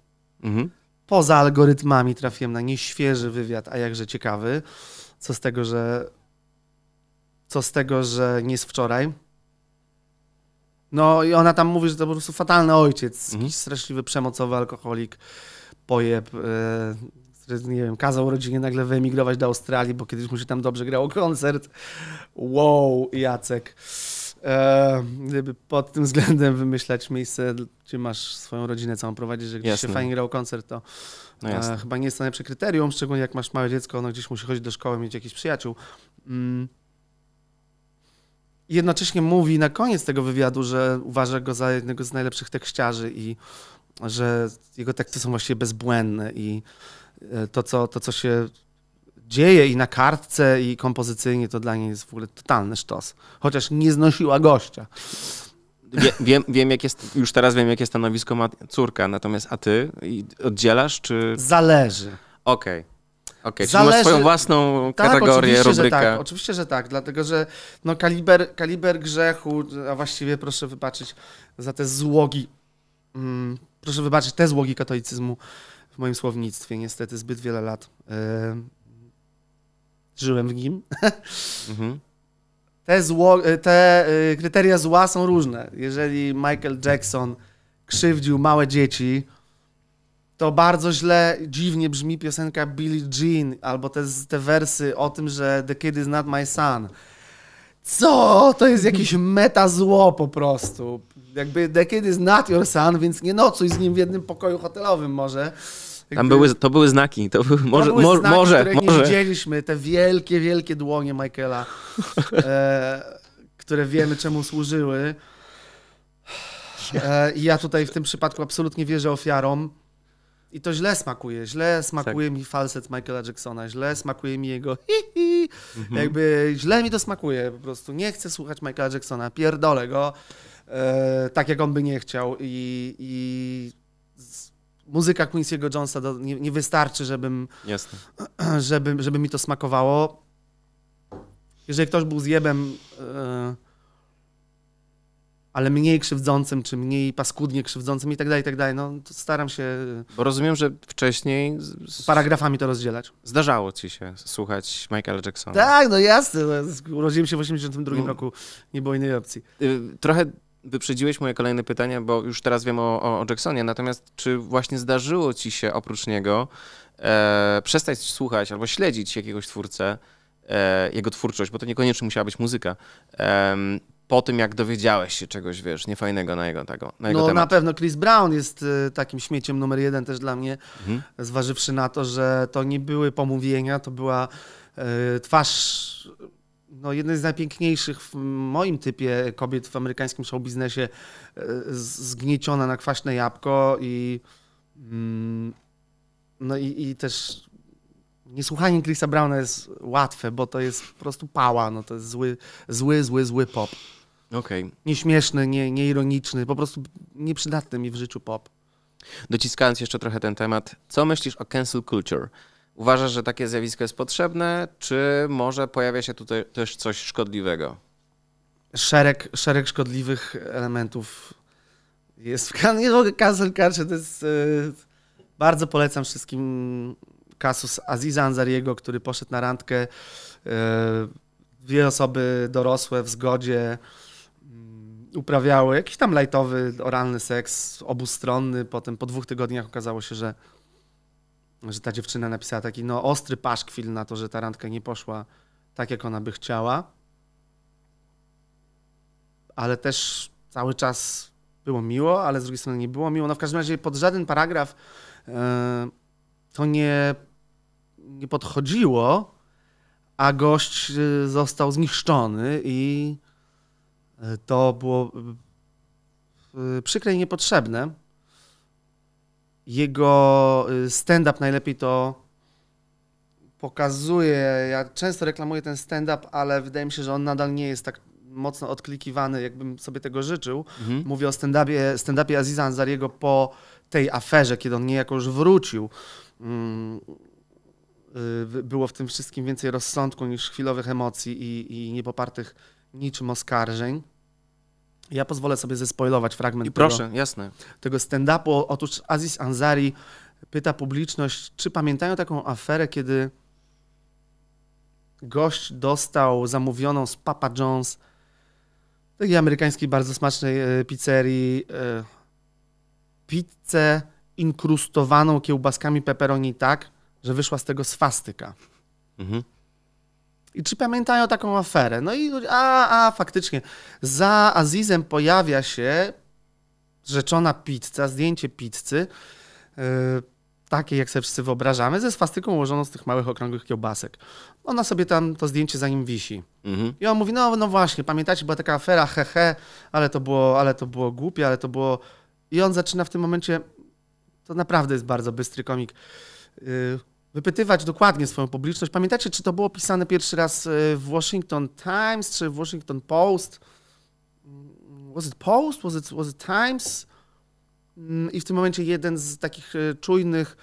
mhm. poza algorytmami trafiłem na nieświeży wywiad, a jakże ciekawy, co z tego, że co z tego, że nie jest wczoraj. No i ona tam mówi, że to po prostu fatalny ojciec, mhm. jakiś straszliwy, przemocowy alkoholik, pojeb, e, który, nie wiem, kazał rodzinie nagle wyemigrować do Australii, bo kiedyś mu się tam dobrze grało koncert. Wow, Jacek. Gdyby e, pod tym względem wymyślać miejsce, gdzie masz swoją rodzinę całą prowadzić, że gdzieś się fajnie grał koncert, to no e, chyba nie jest to najlepsze kryterium, szczególnie jak masz małe dziecko, ono gdzieś musi chodzić do szkoły, mieć jakiś przyjaciół. Mm. Jednocześnie mówi na koniec tego wywiadu, że uważa go za jednego z najlepszych tekściarzy i że jego teksty są właściwie bezbłędne i e, to, co, to, co się dzieje i na kartce, i kompozycyjnie, to dla niej jest w ogóle totalny sztos. Chociaż nie znosiła gościa. Wie, wiem, wiem, jak jest, już teraz wiem, jakie stanowisko ma córka, natomiast a ty oddzielasz, czy... Zależy. Okej. Okay. Okay, Zależy... masz swoją własną tak, kategorię, oczywiście, rubrykę. Że tak, oczywiście, że tak, dlatego że no, kaliber, kaliber grzechu, a właściwie proszę wybaczyć za te złogi, mm, proszę wybaczyć te złogi katolicyzmu w moim słownictwie, niestety zbyt wiele lat żyłem w nim. Mhm. Te, zło, e, te e, kryteria zła są różne. Jeżeli Michael Jackson krzywdził małe dzieci, to bardzo źle, dziwnie brzmi piosenka Billie Jean albo te, te wersy o tym, że The Kid is not my son. Co? To jest jakieś meta zło po prostu. Jakby The Kid is not your son, więc nie nocuj z nim w jednym pokoju hotelowym może. Tam były, to były znaki, to były, może, to były znaki, może, może. nie widzieliśmy, te wielkie, wielkie dłonie Michaela, e, które wiemy czemu służyły. E, ja tutaj w tym przypadku absolutnie wierzę ofiarom. I to źle smakuje. Źle smakuje tak. mi falset Michaela Jacksona, źle smakuje mi jego hi, hi. Mhm. Jakby źle mi to smakuje po prostu. Nie chcę słuchać Michaela Jacksona, pierdolę go, e, tak jak on by nie chciał i, i muzyka Quincy'ego Jonesa do, nie, nie, wystarczy, żebym, Jasne. Żeby, żeby mi to smakowało. Jeżeli ktoś był zjebem, yy, e, ale mniej krzywdzącym, czy mniej paskudnie krzywdzącym i tak dalej, i tak dalej, no staram się... E, Bo rozumiem, że wcześniej... Z, paragrafami to rozdzielać. Zdarzało ci się słuchać Michaela Jacksona. Tak, no jasne. No, urodziłem się w 82 no. roku, nie było innej opcji. Y, trochę wyprzedziłeś moje kolejne pytanie, bo już teraz wiem o, o, Jacksonie, natomiast czy właśnie zdarzyło ci się oprócz niego e, przestać słuchać albo śledzić jakiegoś twórcę, e, jego twórczość, bo to niekoniecznie musiała być muzyka, e, po tym jak dowiedziałeś się czegoś, wiesz, niefajnego na jego, tego, na jego no, temat? No na pewno Chris Brown jest e, takim śmieciem numer jeden też dla mnie, mhm. zważywszy na to, że to nie były pomówienia, to była e, twarz no, jednej z najpiękniejszych w moim typie kobiet w amerykańskim show biznesie, e, zgnieciona na kwaśne jabłko i mm, no i, i też niesłuchanie Chrisa Browna jest łatwe, bo to jest po prostu pała, no to jest zły, zły, zły, zły pop. Okay. Nieśmieszny, nie, nieironiczny, po prostu nieprzydatny mi w życiu pop. Dociskając jeszcze trochę ten temat, co myślisz o cancel culture? Uważasz, że takie zjawisko jest potrzebne, czy może pojawia się tutaj też coś szkodliwego? Szereg, szereg szkodliwych elementów jest w Cancel Culture. To jest, e, bardzo polecam wszystkim kasus Aziza Anzariego, który poszedł na randkę. E, dwie osoby dorosłe w zgodzie mm, uprawiały jakiś tam lajtowy, oralny seks obustronny. Potem po dwóch tygodniach okazało się, że że ta dziewczyna napisała taki no, ostry paszkwil na to, że ta randka nie poszła tak, jak ona by chciała. Ale też cały czas było miło, ale z drugiej strony nie było miło. No w każdym razie pod żaden paragraf yy, to nie, nie podchodziło, a gość e, został zniszczony i e, to było przykre i niepotrzebne jego y, stand-up najlepiej to pokazuje. Ja często reklamuję ten stand-up, ale wydaje mi się, że on nadal nie jest tak mocno odklikiwany, jakbym sobie tego życzył. Mhm. Mówię o stand-upie, stand-upie Aziza Ansariego po tej aferze, kiedy on niejako już wrócił. Mm, y, było w tym wszystkim więcej rozsądku niż chwilowych emocji i, i niepopartych niczym oskarżeń. Ja pozwolę sobie zespoilować fragment I proszę, tego, jasne. tego stand-upu. Otóż Aziz Ansari pyta publiczność, czy pamiętają taką aferę, kiedy gość dostał zamówioną z Papa John's takiej amerykańskiej bardzo smacznej e, pizzerii e, pizzę inkrustowaną kiełbaskami pepperoni tak, że wyszła z tego swastyka. Mhm. I czy pamiętają taką aferę? No i a, a faktycznie, za Azizem pojawia się rzeczona pizza, zdjęcie pizzy, yy, takiej jak sobie wszyscy wyobrażamy, ze swastyką ułożoną z tych małych, okrągłych kiełbasek. Ona sobie tam to zdjęcie za nim wisi. Mhm. I on mówi, no, no właśnie, pamiętacie, była taka afera, hehe, ale to było, ale to było głupie, ale to było... I on zaczyna w tym momencie, to naprawdę jest bardzo bystry komik, yy, wypytywać dokładnie swoją publiczność. Pamiętacie, czy to było pisane pierwszy raz e, w Washington Times czy w Washington Post? Mm, was it Post? Was it, was it Times? Mm, I w tym momencie jeden z takich e, czujnych,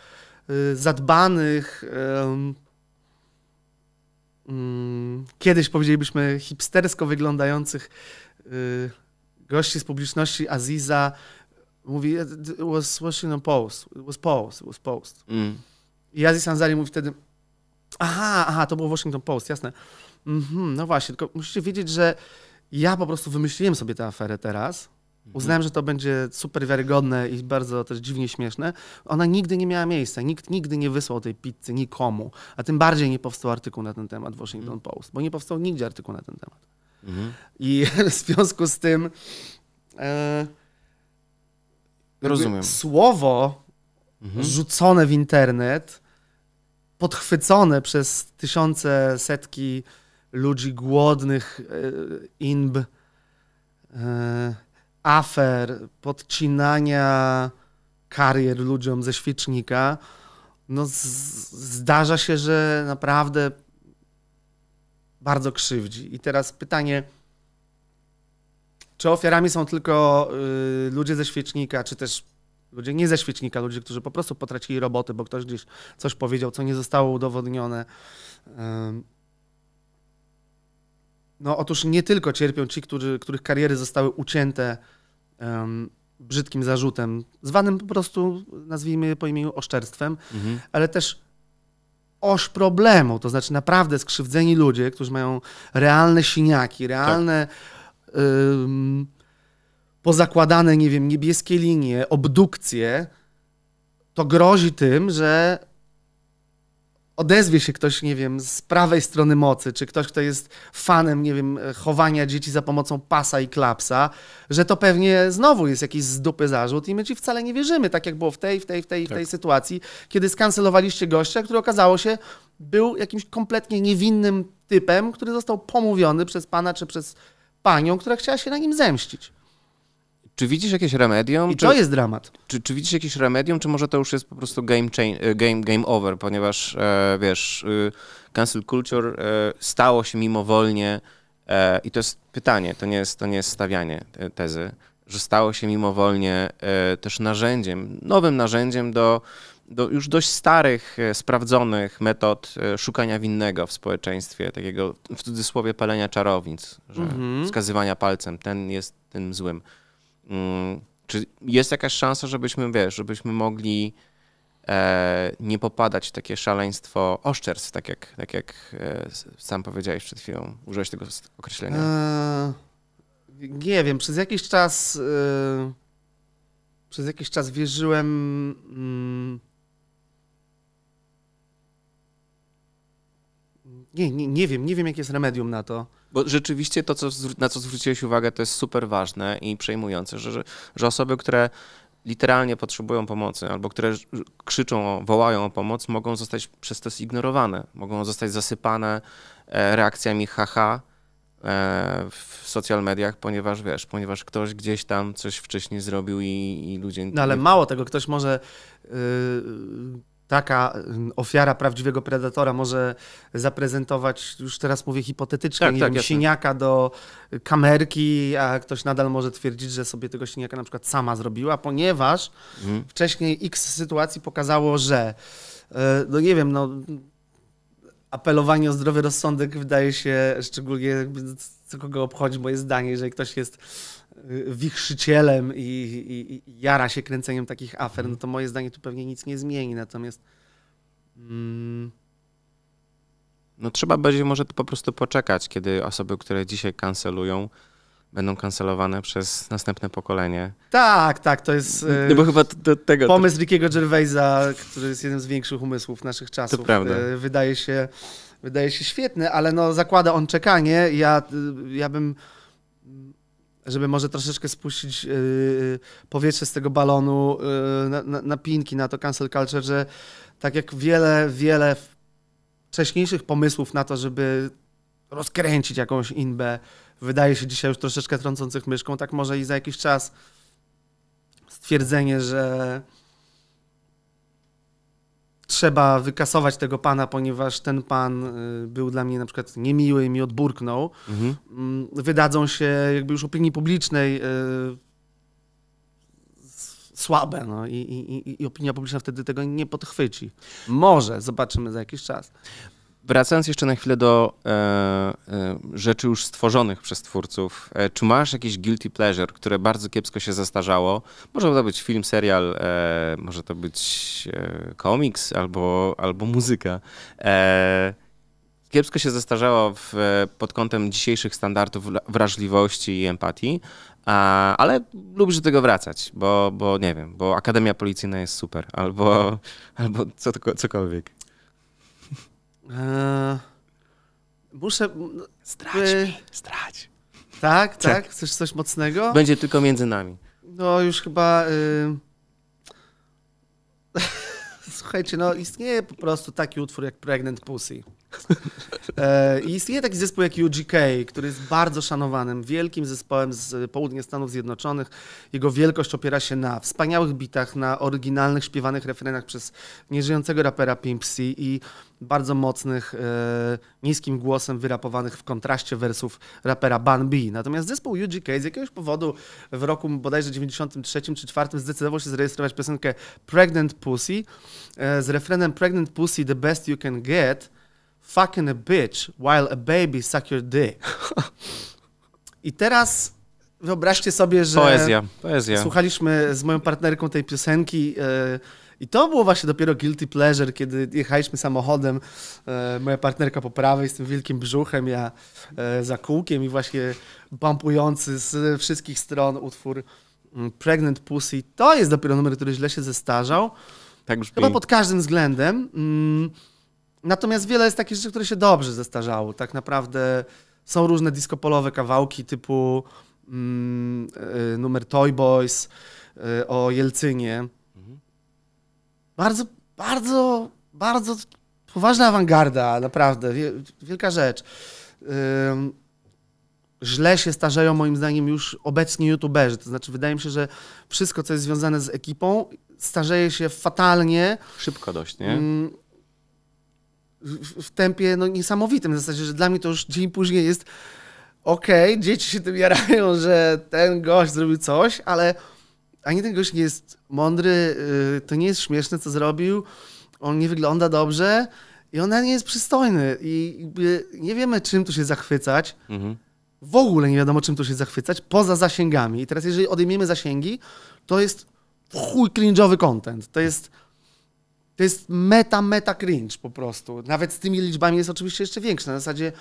e, zadbanych, mm, kiedyś powiedzielibyśmy hipstersko wyglądających gości z publiczności Aziza mówi, it was Washington Post, it was Post, it was Post. Mm. I Aziz Ansari mówi wtedy, aha, aha, to było Washington Post, jasne. Mhm, no właśnie, tylko musicie wiedzieć, że ja po prostu wymyśliłem sobie tę aferę teraz. Mhm. Uznałem, że to będzie super wiarygodne i bardzo też dziwnie śmieszne. Ona nigdy nie miała miejsca. Nikt nigdy nie wysłał tej pizzy nikomu. A tym bardziej nie powstał artykuł na ten temat w Washington mhm. Post, bo nie powstał nigdzie artykuł na ten temat. Mhm. I w związku z tym. E, Rozumiem. Słowo mhm. rzucone w internet, podchwycone przez tysiące, setki ludzi głodnych, e, inb, e, afer, podcinania karier ludziom ze świecznika, no zdarza się, że naprawdę bardzo krzywdzi. I teraz pytanie, czy ofiarami są tylko y, ludzie ze świecznika, czy też Ludzie nie ze świecznika, ludzie, którzy po prostu potracili roboty, bo ktoś gdzieś coś powiedział, co nie zostało udowodnione. No otóż nie tylko cierpią ci, którzy, których kariery zostały ucięte um, brzydkim zarzutem, zwanym po prostu, nazwijmy po imieniu oszczerstwem, mhm. ale też oś problemu, to znaczy naprawdę skrzywdzeni ludzie, którzy mają realne siniaki, realne... Tak. Um, pozakładane, nie wiem, niebieskie linie, obdukcje, to grozi tym, że odezwie się ktoś, nie wiem, z prawej strony mocy, czy ktoś, kto jest fanem, nie wiem, chowania dzieci za pomocą pasa i klapsa, że to pewnie znowu jest jakiś z dupy zarzut i my ci wcale nie wierzymy, tak jak było w tej, w tej, w tej, w tej tak. sytuacji, kiedy skancelowaliście gościa, który okazało się był jakimś kompletnie niewinnym typem, który został pomówiony przez pana czy przez panią, która chciała się na nim zemścić. Czy widzisz jakieś remedium? I czy, to jest dramat. Czy, czy, widzisz jakieś remedium, czy może to już jest po prostu game, chain, e, game, game over, ponieważ e, wiesz, e, cancel culture e, stało się mimowolnie, e, i to jest pytanie, to nie jest, to nie jest stawianie tezy, że stało się mimowolnie e, też narzędziem, nowym narzędziem do, do już dość starych, e, sprawdzonych metod szukania winnego w społeczeństwie, takiego w cudzysłowie palenia czarownic, że mm -hmm. wskazywania palcem, ten jest tym złym. Mm, czy jest jakaś szansa, żebyśmy, wiesz, żebyśmy mogli e, nie popadać w takie szaleństwo oszczerstw, tak jak, tak jak e, sam powiedziałeś przed chwilą, użyłeś tego określenia? E, nie wiem, przez jakiś czas przez jakiś czas wierzyłem mm, nie, nie, nie wiem, nie wiem jakie jest remedium na to. Bo rzeczywiście to, co, na co zwróciłeś uwagę, to jest super ważne i przejmujące, że, że, że osoby, które literalnie potrzebują pomocy albo które krzyczą, wołają o pomoc, mogą zostać przez to zignorowane, mogą zostać zasypane e, reakcjami haha e, w social mediach, ponieważ wiesz, ponieważ ktoś gdzieś tam coś wcześniej zrobił i, i ludzie... No ale mało tego, ktoś może... Yy taka mm, ofiara prawdziwego predatora może zaprezentować, już teraz mówię hipotetycznie, tak, nie tak, wiem, siniaka do kamerki, a ktoś nadal może twierdzić, że sobie tego siniaka na przykład sama zrobiła, ponieważ mhm. wcześniej x sytuacji pokazało, że e, no nie wiem, no apelowanie o zdrowy rozsądek wydaje się szczególnie co kogo obchodzi moje zdanie, jeżeli ktoś jest y, wichrzycielem i, i, i jara się kręceniem takich afer, no mhm. to moje zdanie tu pewnie nic nie zmieni. Natomiast. Mm, no trzeba będzie może po prostu poczekać, kiedy osoby, które dzisiaj kancelują, będą kancelowane przez następne pokolenie. Tak, tak, to jest no, no bo chyba do tego, pomysł to... Rickiego Gervaisa, który jest jednym z większych umysłów naszych czasów. To prawda. Y, wydaje się wydaje się świetny, ale no zakłada on czekanie. Ja, y, ja bym, żeby może troszeczkę spuścić yy, powietrze z tego balonu yy, na, na, na pinki, na to cancel culture, że tak jak wiele, wiele wcześniejszych pomysłów na to, żeby rozkręcić jakąś inbę, wydaje się dzisiaj już troszeczkę trącących myszką, tak może i za jakiś czas stwierdzenie, że trzeba wykasować tego pana, ponieważ ten pan y, był dla mnie na przykład niemiły i mi odburknął, mhm. Mm, wydadzą się jakby już opinii publicznej y, słabe no, i, i, i opinia publiczna wtedy tego nie podchwyci. Może zobaczymy za jakiś czas. Wracając jeszcze na chwilę do e, e, rzeczy już stworzonych przez twórców, e, czy masz jakieś guilty pleasure, które bardzo kiepsko się zastarzało? Może to być film, serial, e, może to być e, komiks albo, albo muzyka. E, kiepsko się zastarzało w, pod kątem dzisiejszych standardów wrażliwości i empatii, a, ale lubisz do tego wracać, bo, bo nie wiem, bo Akademia Policyjna jest super, albo, albo co, cokolwiek. Eee, muszę. No, strać by... mi, strać. Tak, tak, tak, Chcesz coś mocnego? Będzie tylko między nami. No, już chyba. Yy, słuchajcie, no istnieje po prostu taki utwór jak Pregnant Pussy. E, I istnieje taki zespół jak UGK, który jest bardzo szanowanym, wielkim zespołem z południa Stanów Zjednoczonych. Jego wielkość opiera się na wspaniałych bitach, na oryginalnych, śpiewanych refrenach przez nieżyjącego rapera Pimp C i bardzo mocnych, e, niskim głosem wyrapowanych w kontraście wersów rapera Ban B. Natomiast zespół UGK z jakiegoś powodu w roku bodajże 93 czy 94 zdecydował się zarejestrować piosenkę Pregnant Pussy e, z refrenem Pregnant Pussy The Best You Can Get, fucking a bitch while a baby suck your dick. I teraz wyobraźcie sobie, że poezja, poezja. słuchaliśmy z moją partnerką tej piosenki e, i to było właśnie dopiero guilty pleasure, kiedy jechaliśmy samochodem, e, moja partnerka po prawej z tym wielkim brzuchem, ja e, za kółkiem i właśnie bumpujący z wszystkich stron utwór mm, Pregnant Pussy. To jest dopiero numer, który źle się zestarzał. Tak brzmi. Chyba pod każdym względem. Mm, Natomiast wiele jest takich rzeczy, które się dobrze zestarzało. Tak naprawdę są różne disco kawałki typu mm, y, numer Toy Boys y, o Jelcynie. Mhm. Bardzo, bardzo, bardzo poważna awangarda, naprawdę, wielka rzecz. źle się starzeją moim zdaniem już obecni youtuberzy. To znaczy wydaje mi się, że wszystko, co jest związane z ekipą, starzeje się fatalnie. Szybko dość, nie? Mm, w, tempie no, niesamowitym w zasadzie, że dla mnie to już dzień później jest okej, okay, dzieci się tym jarają, że ten gość zrobił coś, ale ani ten gość nie jest mądry, y, to nie jest śmieszne, co zrobił, on nie wygląda dobrze i on nie jest przystojny i nie wiemy, czym tu się zachwycać. Mhm. W ogóle nie wiadomo, czym tu się zachwycać, poza zasięgami. I teraz, jeżeli odejmiemy zasięgi, to jest chuj cringe'owy content. To jest to jest meta, meta cringe po prostu. Nawet z tymi liczbami jest oczywiście jeszcze większe. Na zasadzie,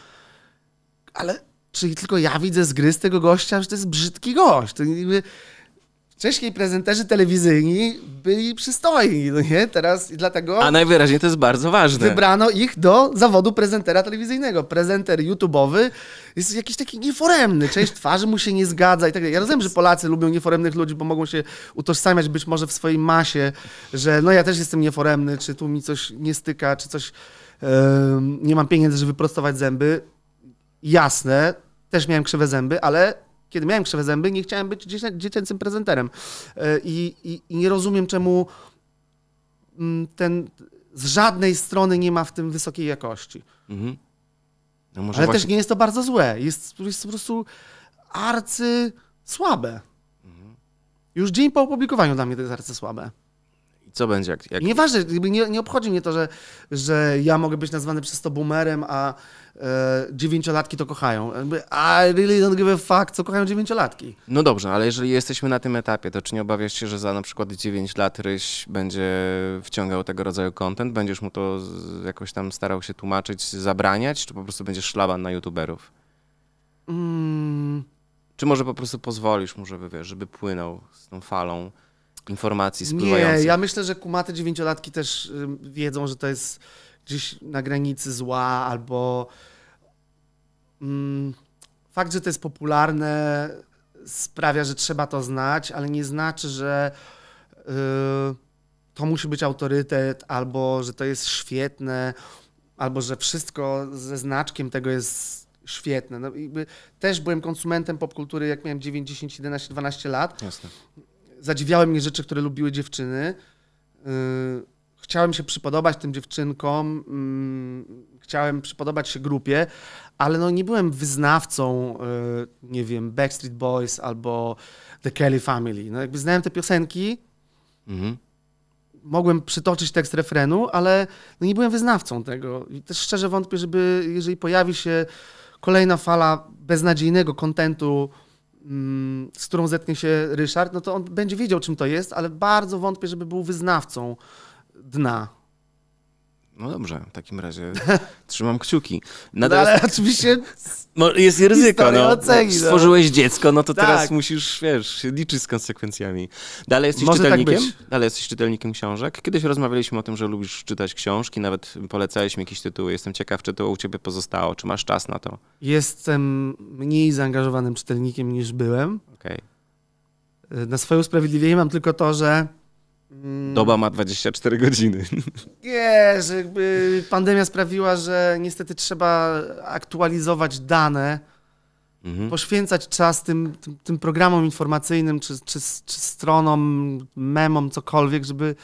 ale czy tylko ja widzę zgryz z tego gościa, że to jest brzydki gość. To, jakby, Wcześniej prezenterzy telewizyjni byli przystojni, no nie? Teraz i dlatego... A najwyraźniej to jest bardzo ważne. Wybrano ich do zawodu prezentera telewizyjnego. Prezenter YouTube'owy jest jakiś taki nieforemny, część twarzy mu się nie zgadza i tak dalej. Ja rozumiem, że Polacy lubią nieforemnych ludzi, bo mogą się utożsamiać być może w swojej masie, że no ja też jestem nieforemny, czy tu mi coś nie styka, czy coś... Yy, nie mam pieniędzy, żeby prostować zęby. Jasne, też miałem krzywe zęby, ale kiedy miałem krzywe zęby, nie chciałem być dziecięcym prezenterem. E, I, i, I nie rozumiem, czemu mm, ten z żadnej strony nie ma w tym wysokiej jakości. Mhm. No Ale właśnie... też nie jest to bardzo złe. Jest, jest po prostu arcy słabe. Mhm. Już dzień po opublikowaniu dla mnie to jest arcy słabe. Co będzie? Jak, jak... Nieważne, nie, nie obchodzi mnie to, że, że ja mogę być nazwany przez to boomerem, a e, dziewięciolatki to kochają. I really don't give a fuck, co kochają dziewięciolatki. No dobrze, ale jeżeli jesteśmy na tym etapie, to czy nie obawiasz się, że za na przykład 9 lat Ryś będzie wciągał tego rodzaju content? Będziesz mu to jakoś tam starał się tłumaczyć, zabraniać, czy po prostu będziesz szlaban na youtuberów? Mm. Czy może po prostu pozwolisz mu, żeby, wiesz, żeby płynął z tą falą? informacji spływających. Nie, ja myślę, że kumate dziewięciolatki też wiedzą, że to jest gdzieś na granicy zła albo mm, fakt, że to jest popularne sprawia, że trzeba to znać, ale nie znaczy, że yy, to musi być autorytet albo że to jest świetne albo że wszystko ze znaczkiem tego jest świetne. No, też byłem konsumentem popkultury, jak miałem 9, 10, 11, 12 lat. Jasne zadziwiały mnie rzeczy, które lubiły dziewczyny. Y, chciałem się przypodobać tym dziewczynkom, y, chciałem przypodobać się grupie, ale no nie byłem wyznawcą, y, nie wiem, Backstreet Boys albo The Kelly Family. No jakby znałem te piosenki, mhm. mogłem przytoczyć tekst refrenu, ale no nie byłem wyznawcą tego. I też szczerze wątpię, żeby jeżeli pojawi się kolejna fala beznadziejnego kontentu Mm, z którą zetknie się Ryszard, no to on będzie wiedział, czym to jest, ale bardzo wątpię, żeby był wyznawcą dna. No dobrze, w takim razie trzymam kciuki. No Natomiast... No ale oczywiście No, jest ryzyko. No. Oceni, no. Stworzyłeś dziecko, no to tak. teraz musisz, wiesz, liczyć z konsekwencjami. Dalej jesteś Może tak czytelnikiem? Tak Dalej jesteś czytelnikiem książek? Kiedyś rozmawialiśmy o tym, że lubisz czytać książki, nawet polecałeś mi jakieś tytuły. Jestem ciekaw, czy to u ciebie pozostało, czy masz czas na to? Jestem mniej zaangażowanym czytelnikiem niż byłem. Okay. Na swoje usprawiedliwienie mam tylko to, że Mm. Doba ma 24 godziny. Nie, że pandemia sprawiła, że niestety trzeba aktualizować dane, mhm. poświęcać czas tym, tym, tym, programom informacyjnym, czy, czy, czy stronom, memom, cokolwiek, żeby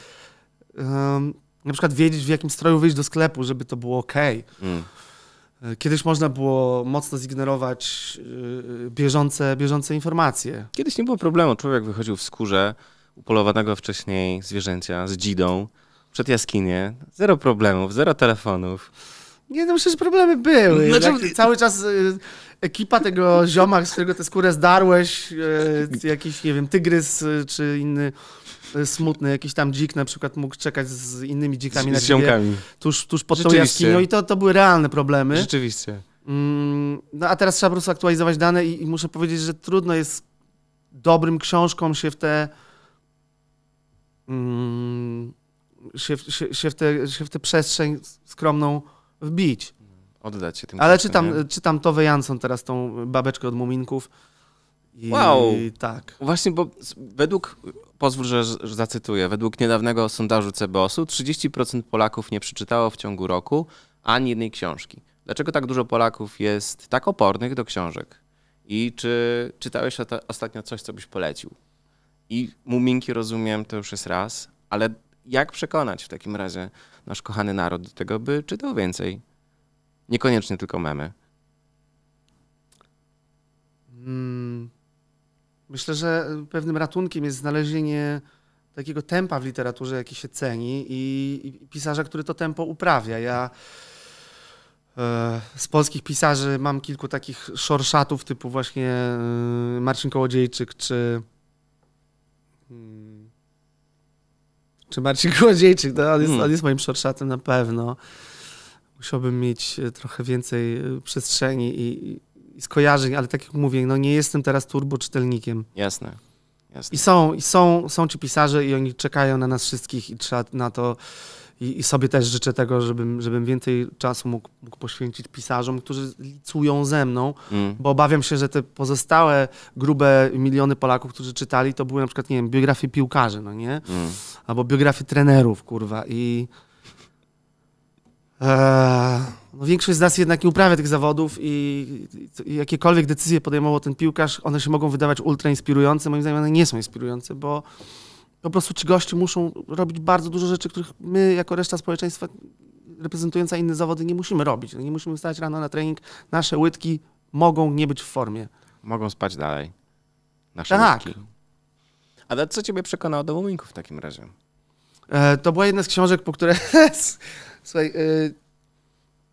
um, na przykład wiedzieć, w jakim stroju wyjść do sklepu, żeby to było ok. Mhm. Kiedyś można było mocno zignorować y, y, bieżące, bieżące informacje. Kiedyś nie było problemu. Człowiek wychodził w skórze, upolowanego wcześniej zwierzęcia z dzidą przed jaskinię. Zero problemów, zero telefonów. Nie, no przecież problemy były. Znaczy... cały czas y, ekipa tego zioma, z którego tę skórę zdarłeś, y, jakiś, nie wiem, tygrys y, czy inny smutny, jakiś tam dzik na przykład mógł czekać z innymi dzikami z, na ciebie. Ziomkami. Tuż, tuż pod tą jaskinią i to, to były realne problemy. Rzeczywiście. Mm, no a teraz trzeba po prostu aktualizować dane i, i muszę powiedzieć, że trudno jest dobrym książkom się w te Mm, się, się, się, w te, się w tę przestrzeń skromną wbić. Mm, oddać się tym Ale czytam, nie? czytam Tove teraz, tą babeczkę od Muminków. I wow! Tak. Właśnie, bo według, pozwól, że zacytuję, według niedawnego sondażu CBOS-u 30% Polaków nie przeczytało w ciągu roku ani jednej książki. Dlaczego tak dużo Polaków jest tak opornych do książek? I czy czytałeś ostatnio coś, co byś polecił? I muminki rozumiem, to już jest raz, ale jak przekonać w takim razie nasz kochany naród do tego, by czytał więcej? Niekoniecznie tylko memy. Hmm. Myślę, że pewnym ratunkiem jest znalezienie takiego tempa w literaturze, jaki się ceni i, i pisarza, który to tempo uprawia. Ja e, z polskich pisarzy mam kilku takich szorszatów typu właśnie e, Marcin Kołodziejczyk czy Hmm. Czy Marcin Głodziejczyk? No, on, jest, hmm. on jest moim szorszatem na pewno. Musiałbym mieć e, trochę więcej e, przestrzeni i, i skojarzeń, ale tak jak mówię, no nie jestem teraz turboczytelnikiem. Jasne. Jasne. I są, i są, są ci pisarze i oni czekają na nas wszystkich i trzeba na to i, I, sobie też życzę tego, żebym, żebym więcej czasu mógł, mógł poświęcić pisarzom, którzy licują ze mną, mm. bo obawiam się, że te pozostałe grube miliony Polaków, którzy czytali, to były na przykład, nie wiem, biografie piłkarzy, no nie? Mm. Albo biografie trenerów, kurwa. I e, no większość z nas jednak nie uprawia tych zawodów i, i jakiekolwiek decyzje podejmował ten piłkarz, one się mogą wydawać ultra inspirujące, moim zdaniem one nie są inspirujące, bo po prostu ci goście muszą robić bardzo dużo rzeczy, których my jako reszta społeczeństwa reprezentująca inne zawody nie musimy robić. Nie musimy wstać rano na trening. Nasze łydki mogą nie być w formie. Mogą spać dalej. Nasze tak. łydki. Ale co ciebie przekonało do Wominków w takim razie? E, to była jedna z książek, po której... Słuchaj,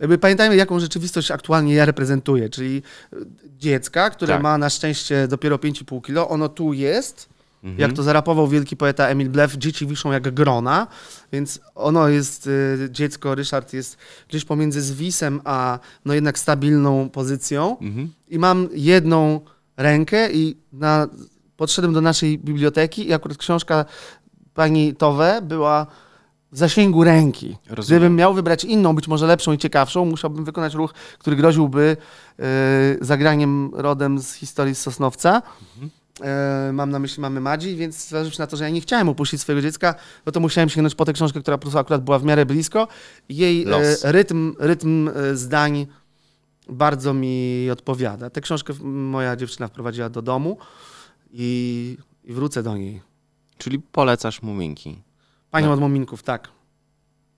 e, pamiętajmy, jaką rzeczywistość aktualnie ja reprezentuję, czyli e, dziecka, które tak. ma na szczęście dopiero 5,5 kilo, ono tu jest Mhm. Jak to zarapował wielki poeta Emil Blef, dzieci wiszą jak grona, więc ono jest, y, dziecko Ryszard jest gdzieś pomiędzy zwisem, a no jednak stabilną pozycją. Mhm. I mam jedną rękę i na, podszedłem do naszej biblioteki i akurat książka pani Towe była w zasięgu ręki. Rozumiem. Gdybym miał wybrać inną, być może lepszą i ciekawszą, musiałbym wykonać ruch, który groziłby y, zagraniem rodem z historii z Sosnowca. Mhm. E, mam na myśli mamy Madzi, więc zważywszy na to, że ja nie chciałem opuścić swojego dziecka, no to musiałem sięgnąć po tę książkę, która po prostu akurat była w miarę blisko. Jej e, rytm, rytm e, zdań bardzo mi odpowiada. Tę książkę moja dziewczyna wprowadziła do domu i, i wrócę do niej. Czyli polecasz Muminki? Panią no. od Muminków, tak.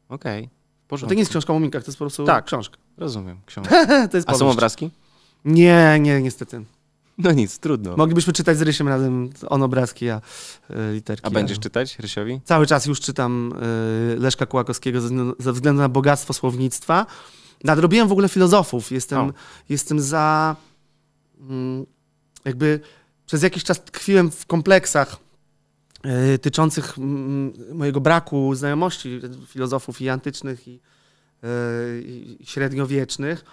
Okej. Okay. to nie jest książka o Muminkach, to jest po prostu tak. książka. Rozumiem, książka. A powieść. są obrazki? Nie, nie, niestety. No nic, trudno. Moglibyśmy czytać z Rysiem razem on obrazki, a y, literki. A będziesz ja. czytać Rysiowi? Cały czas już czytam e, Leszka Kułakowskiego ze, względu na bogactwo słownictwa. Nadrobiłem w ogóle filozofów. Jestem, jestem za... Mm, jakby przez jakiś czas tkwiłem w kompleksach e, tyczących mojego braku znajomości filozofów i antycznych, i, i średniowiecznych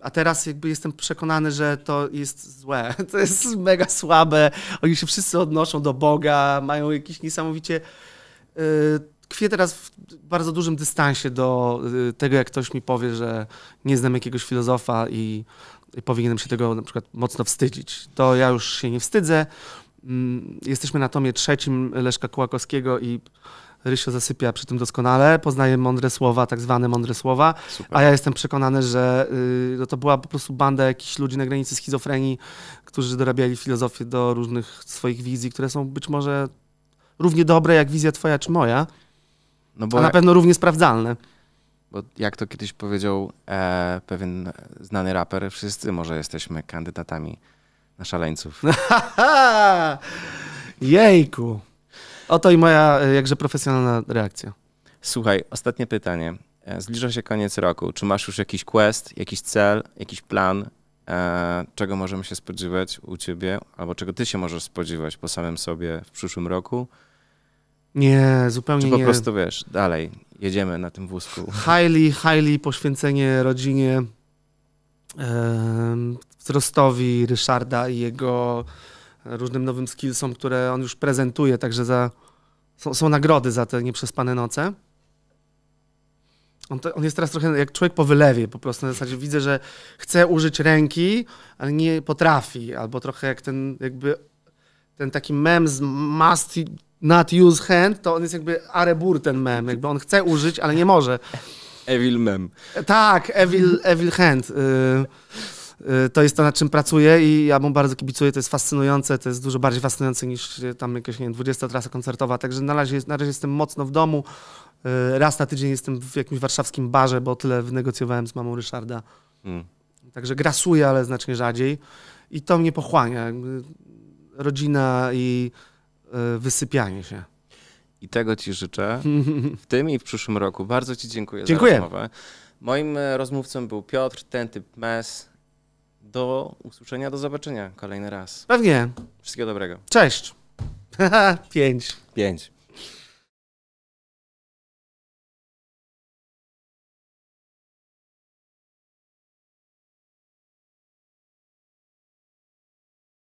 a teraz jakby jestem przekonany, że to jest złe. To jest mega słabe. Oni się wszyscy odnoszą do Boga, mają jakieś niesamowicie. Y, Tkwię teraz w bardzo dużym dystansie do y, tego, jak ktoś mi powie, że nie znam jakiegoś filozofa i, i powinienem się tego na przykład mocno wstydzić. To ja już się nie wstydzę. Mm, jesteśmy na tomie trzecim Leszka Kułakowskiego i Rysio zasypia przy tym doskonale, poznaje mądre słowa, tak zwane mądre słowa, Super. a ja jestem przekonany, że y, no to była po prostu banda jakichś ludzi na granicy schizofrenii, którzy dorabiali filozofię do różnych swoich wizji, które są być może równie dobre jak wizja twoja czy moja, no bo a na pewno równie sprawdzalne. Bo jak to kiedyś powiedział e, pewien znany raper, wszyscy może jesteśmy kandydatami na szaleńców. Jejku. Oto i moja e, jakże profesjonalna reakcja. Słuchaj, ostatnie pytanie. E, zbliża się koniec roku. Czy masz już jakiś quest, jakiś cel, jakiś plan, e, czego możemy się spodziewać u ciebie, albo czego ty się możesz spodziewać po samym sobie w przyszłym roku? Nie, zupełnie nie. Czy po nie. prostu wiesz, dalej, jedziemy na tym wózku. Highly, highly poświęcenie rodzinie, wzrostowi Ryszarda i jego różnym nowym skillsom, które on już prezentuje, także za, są, są nagrody za te nieprzespane noce. On, to, on, jest teraz trochę jak człowiek po wylewie, po prostu na zasadzie widzę, że chce użyć ręki, ale nie potrafi, albo trochę jak ten jakby ten taki mem z must not use hand, to on jest jakby arebur ten mem, jakby on chce użyć, ale nie może. Evil mem. Tak, evil, evil hand. Y Y, to jest to, nad czym pracuję i ja mu bardzo kibicuję, to jest fascynujące, to jest dużo bardziej fascynujące niż y, tam jakaś, nie wiem, 20 trasa koncertowa, także na razie, na razie jestem mocno w domu, y, raz na tydzień jestem w jakimś warszawskim barze, bo tyle wynegocjowałem z mamą Ryszarda, mm. także grasuję, ale znacznie rzadziej i to mnie pochłania, rodzina i wysypianie się. I tego Ci życzę w tym i w przyszłym roku. Bardzo Ci dziękuję, dziękuję. za rozmowę. Moim rozmówcą był Piotr, ten typ MES. Do usłyszenia, do zobaczenia kolejny raz. Pewnie. Wszystkiego dobrego. Cześć. Pięć. Pięć.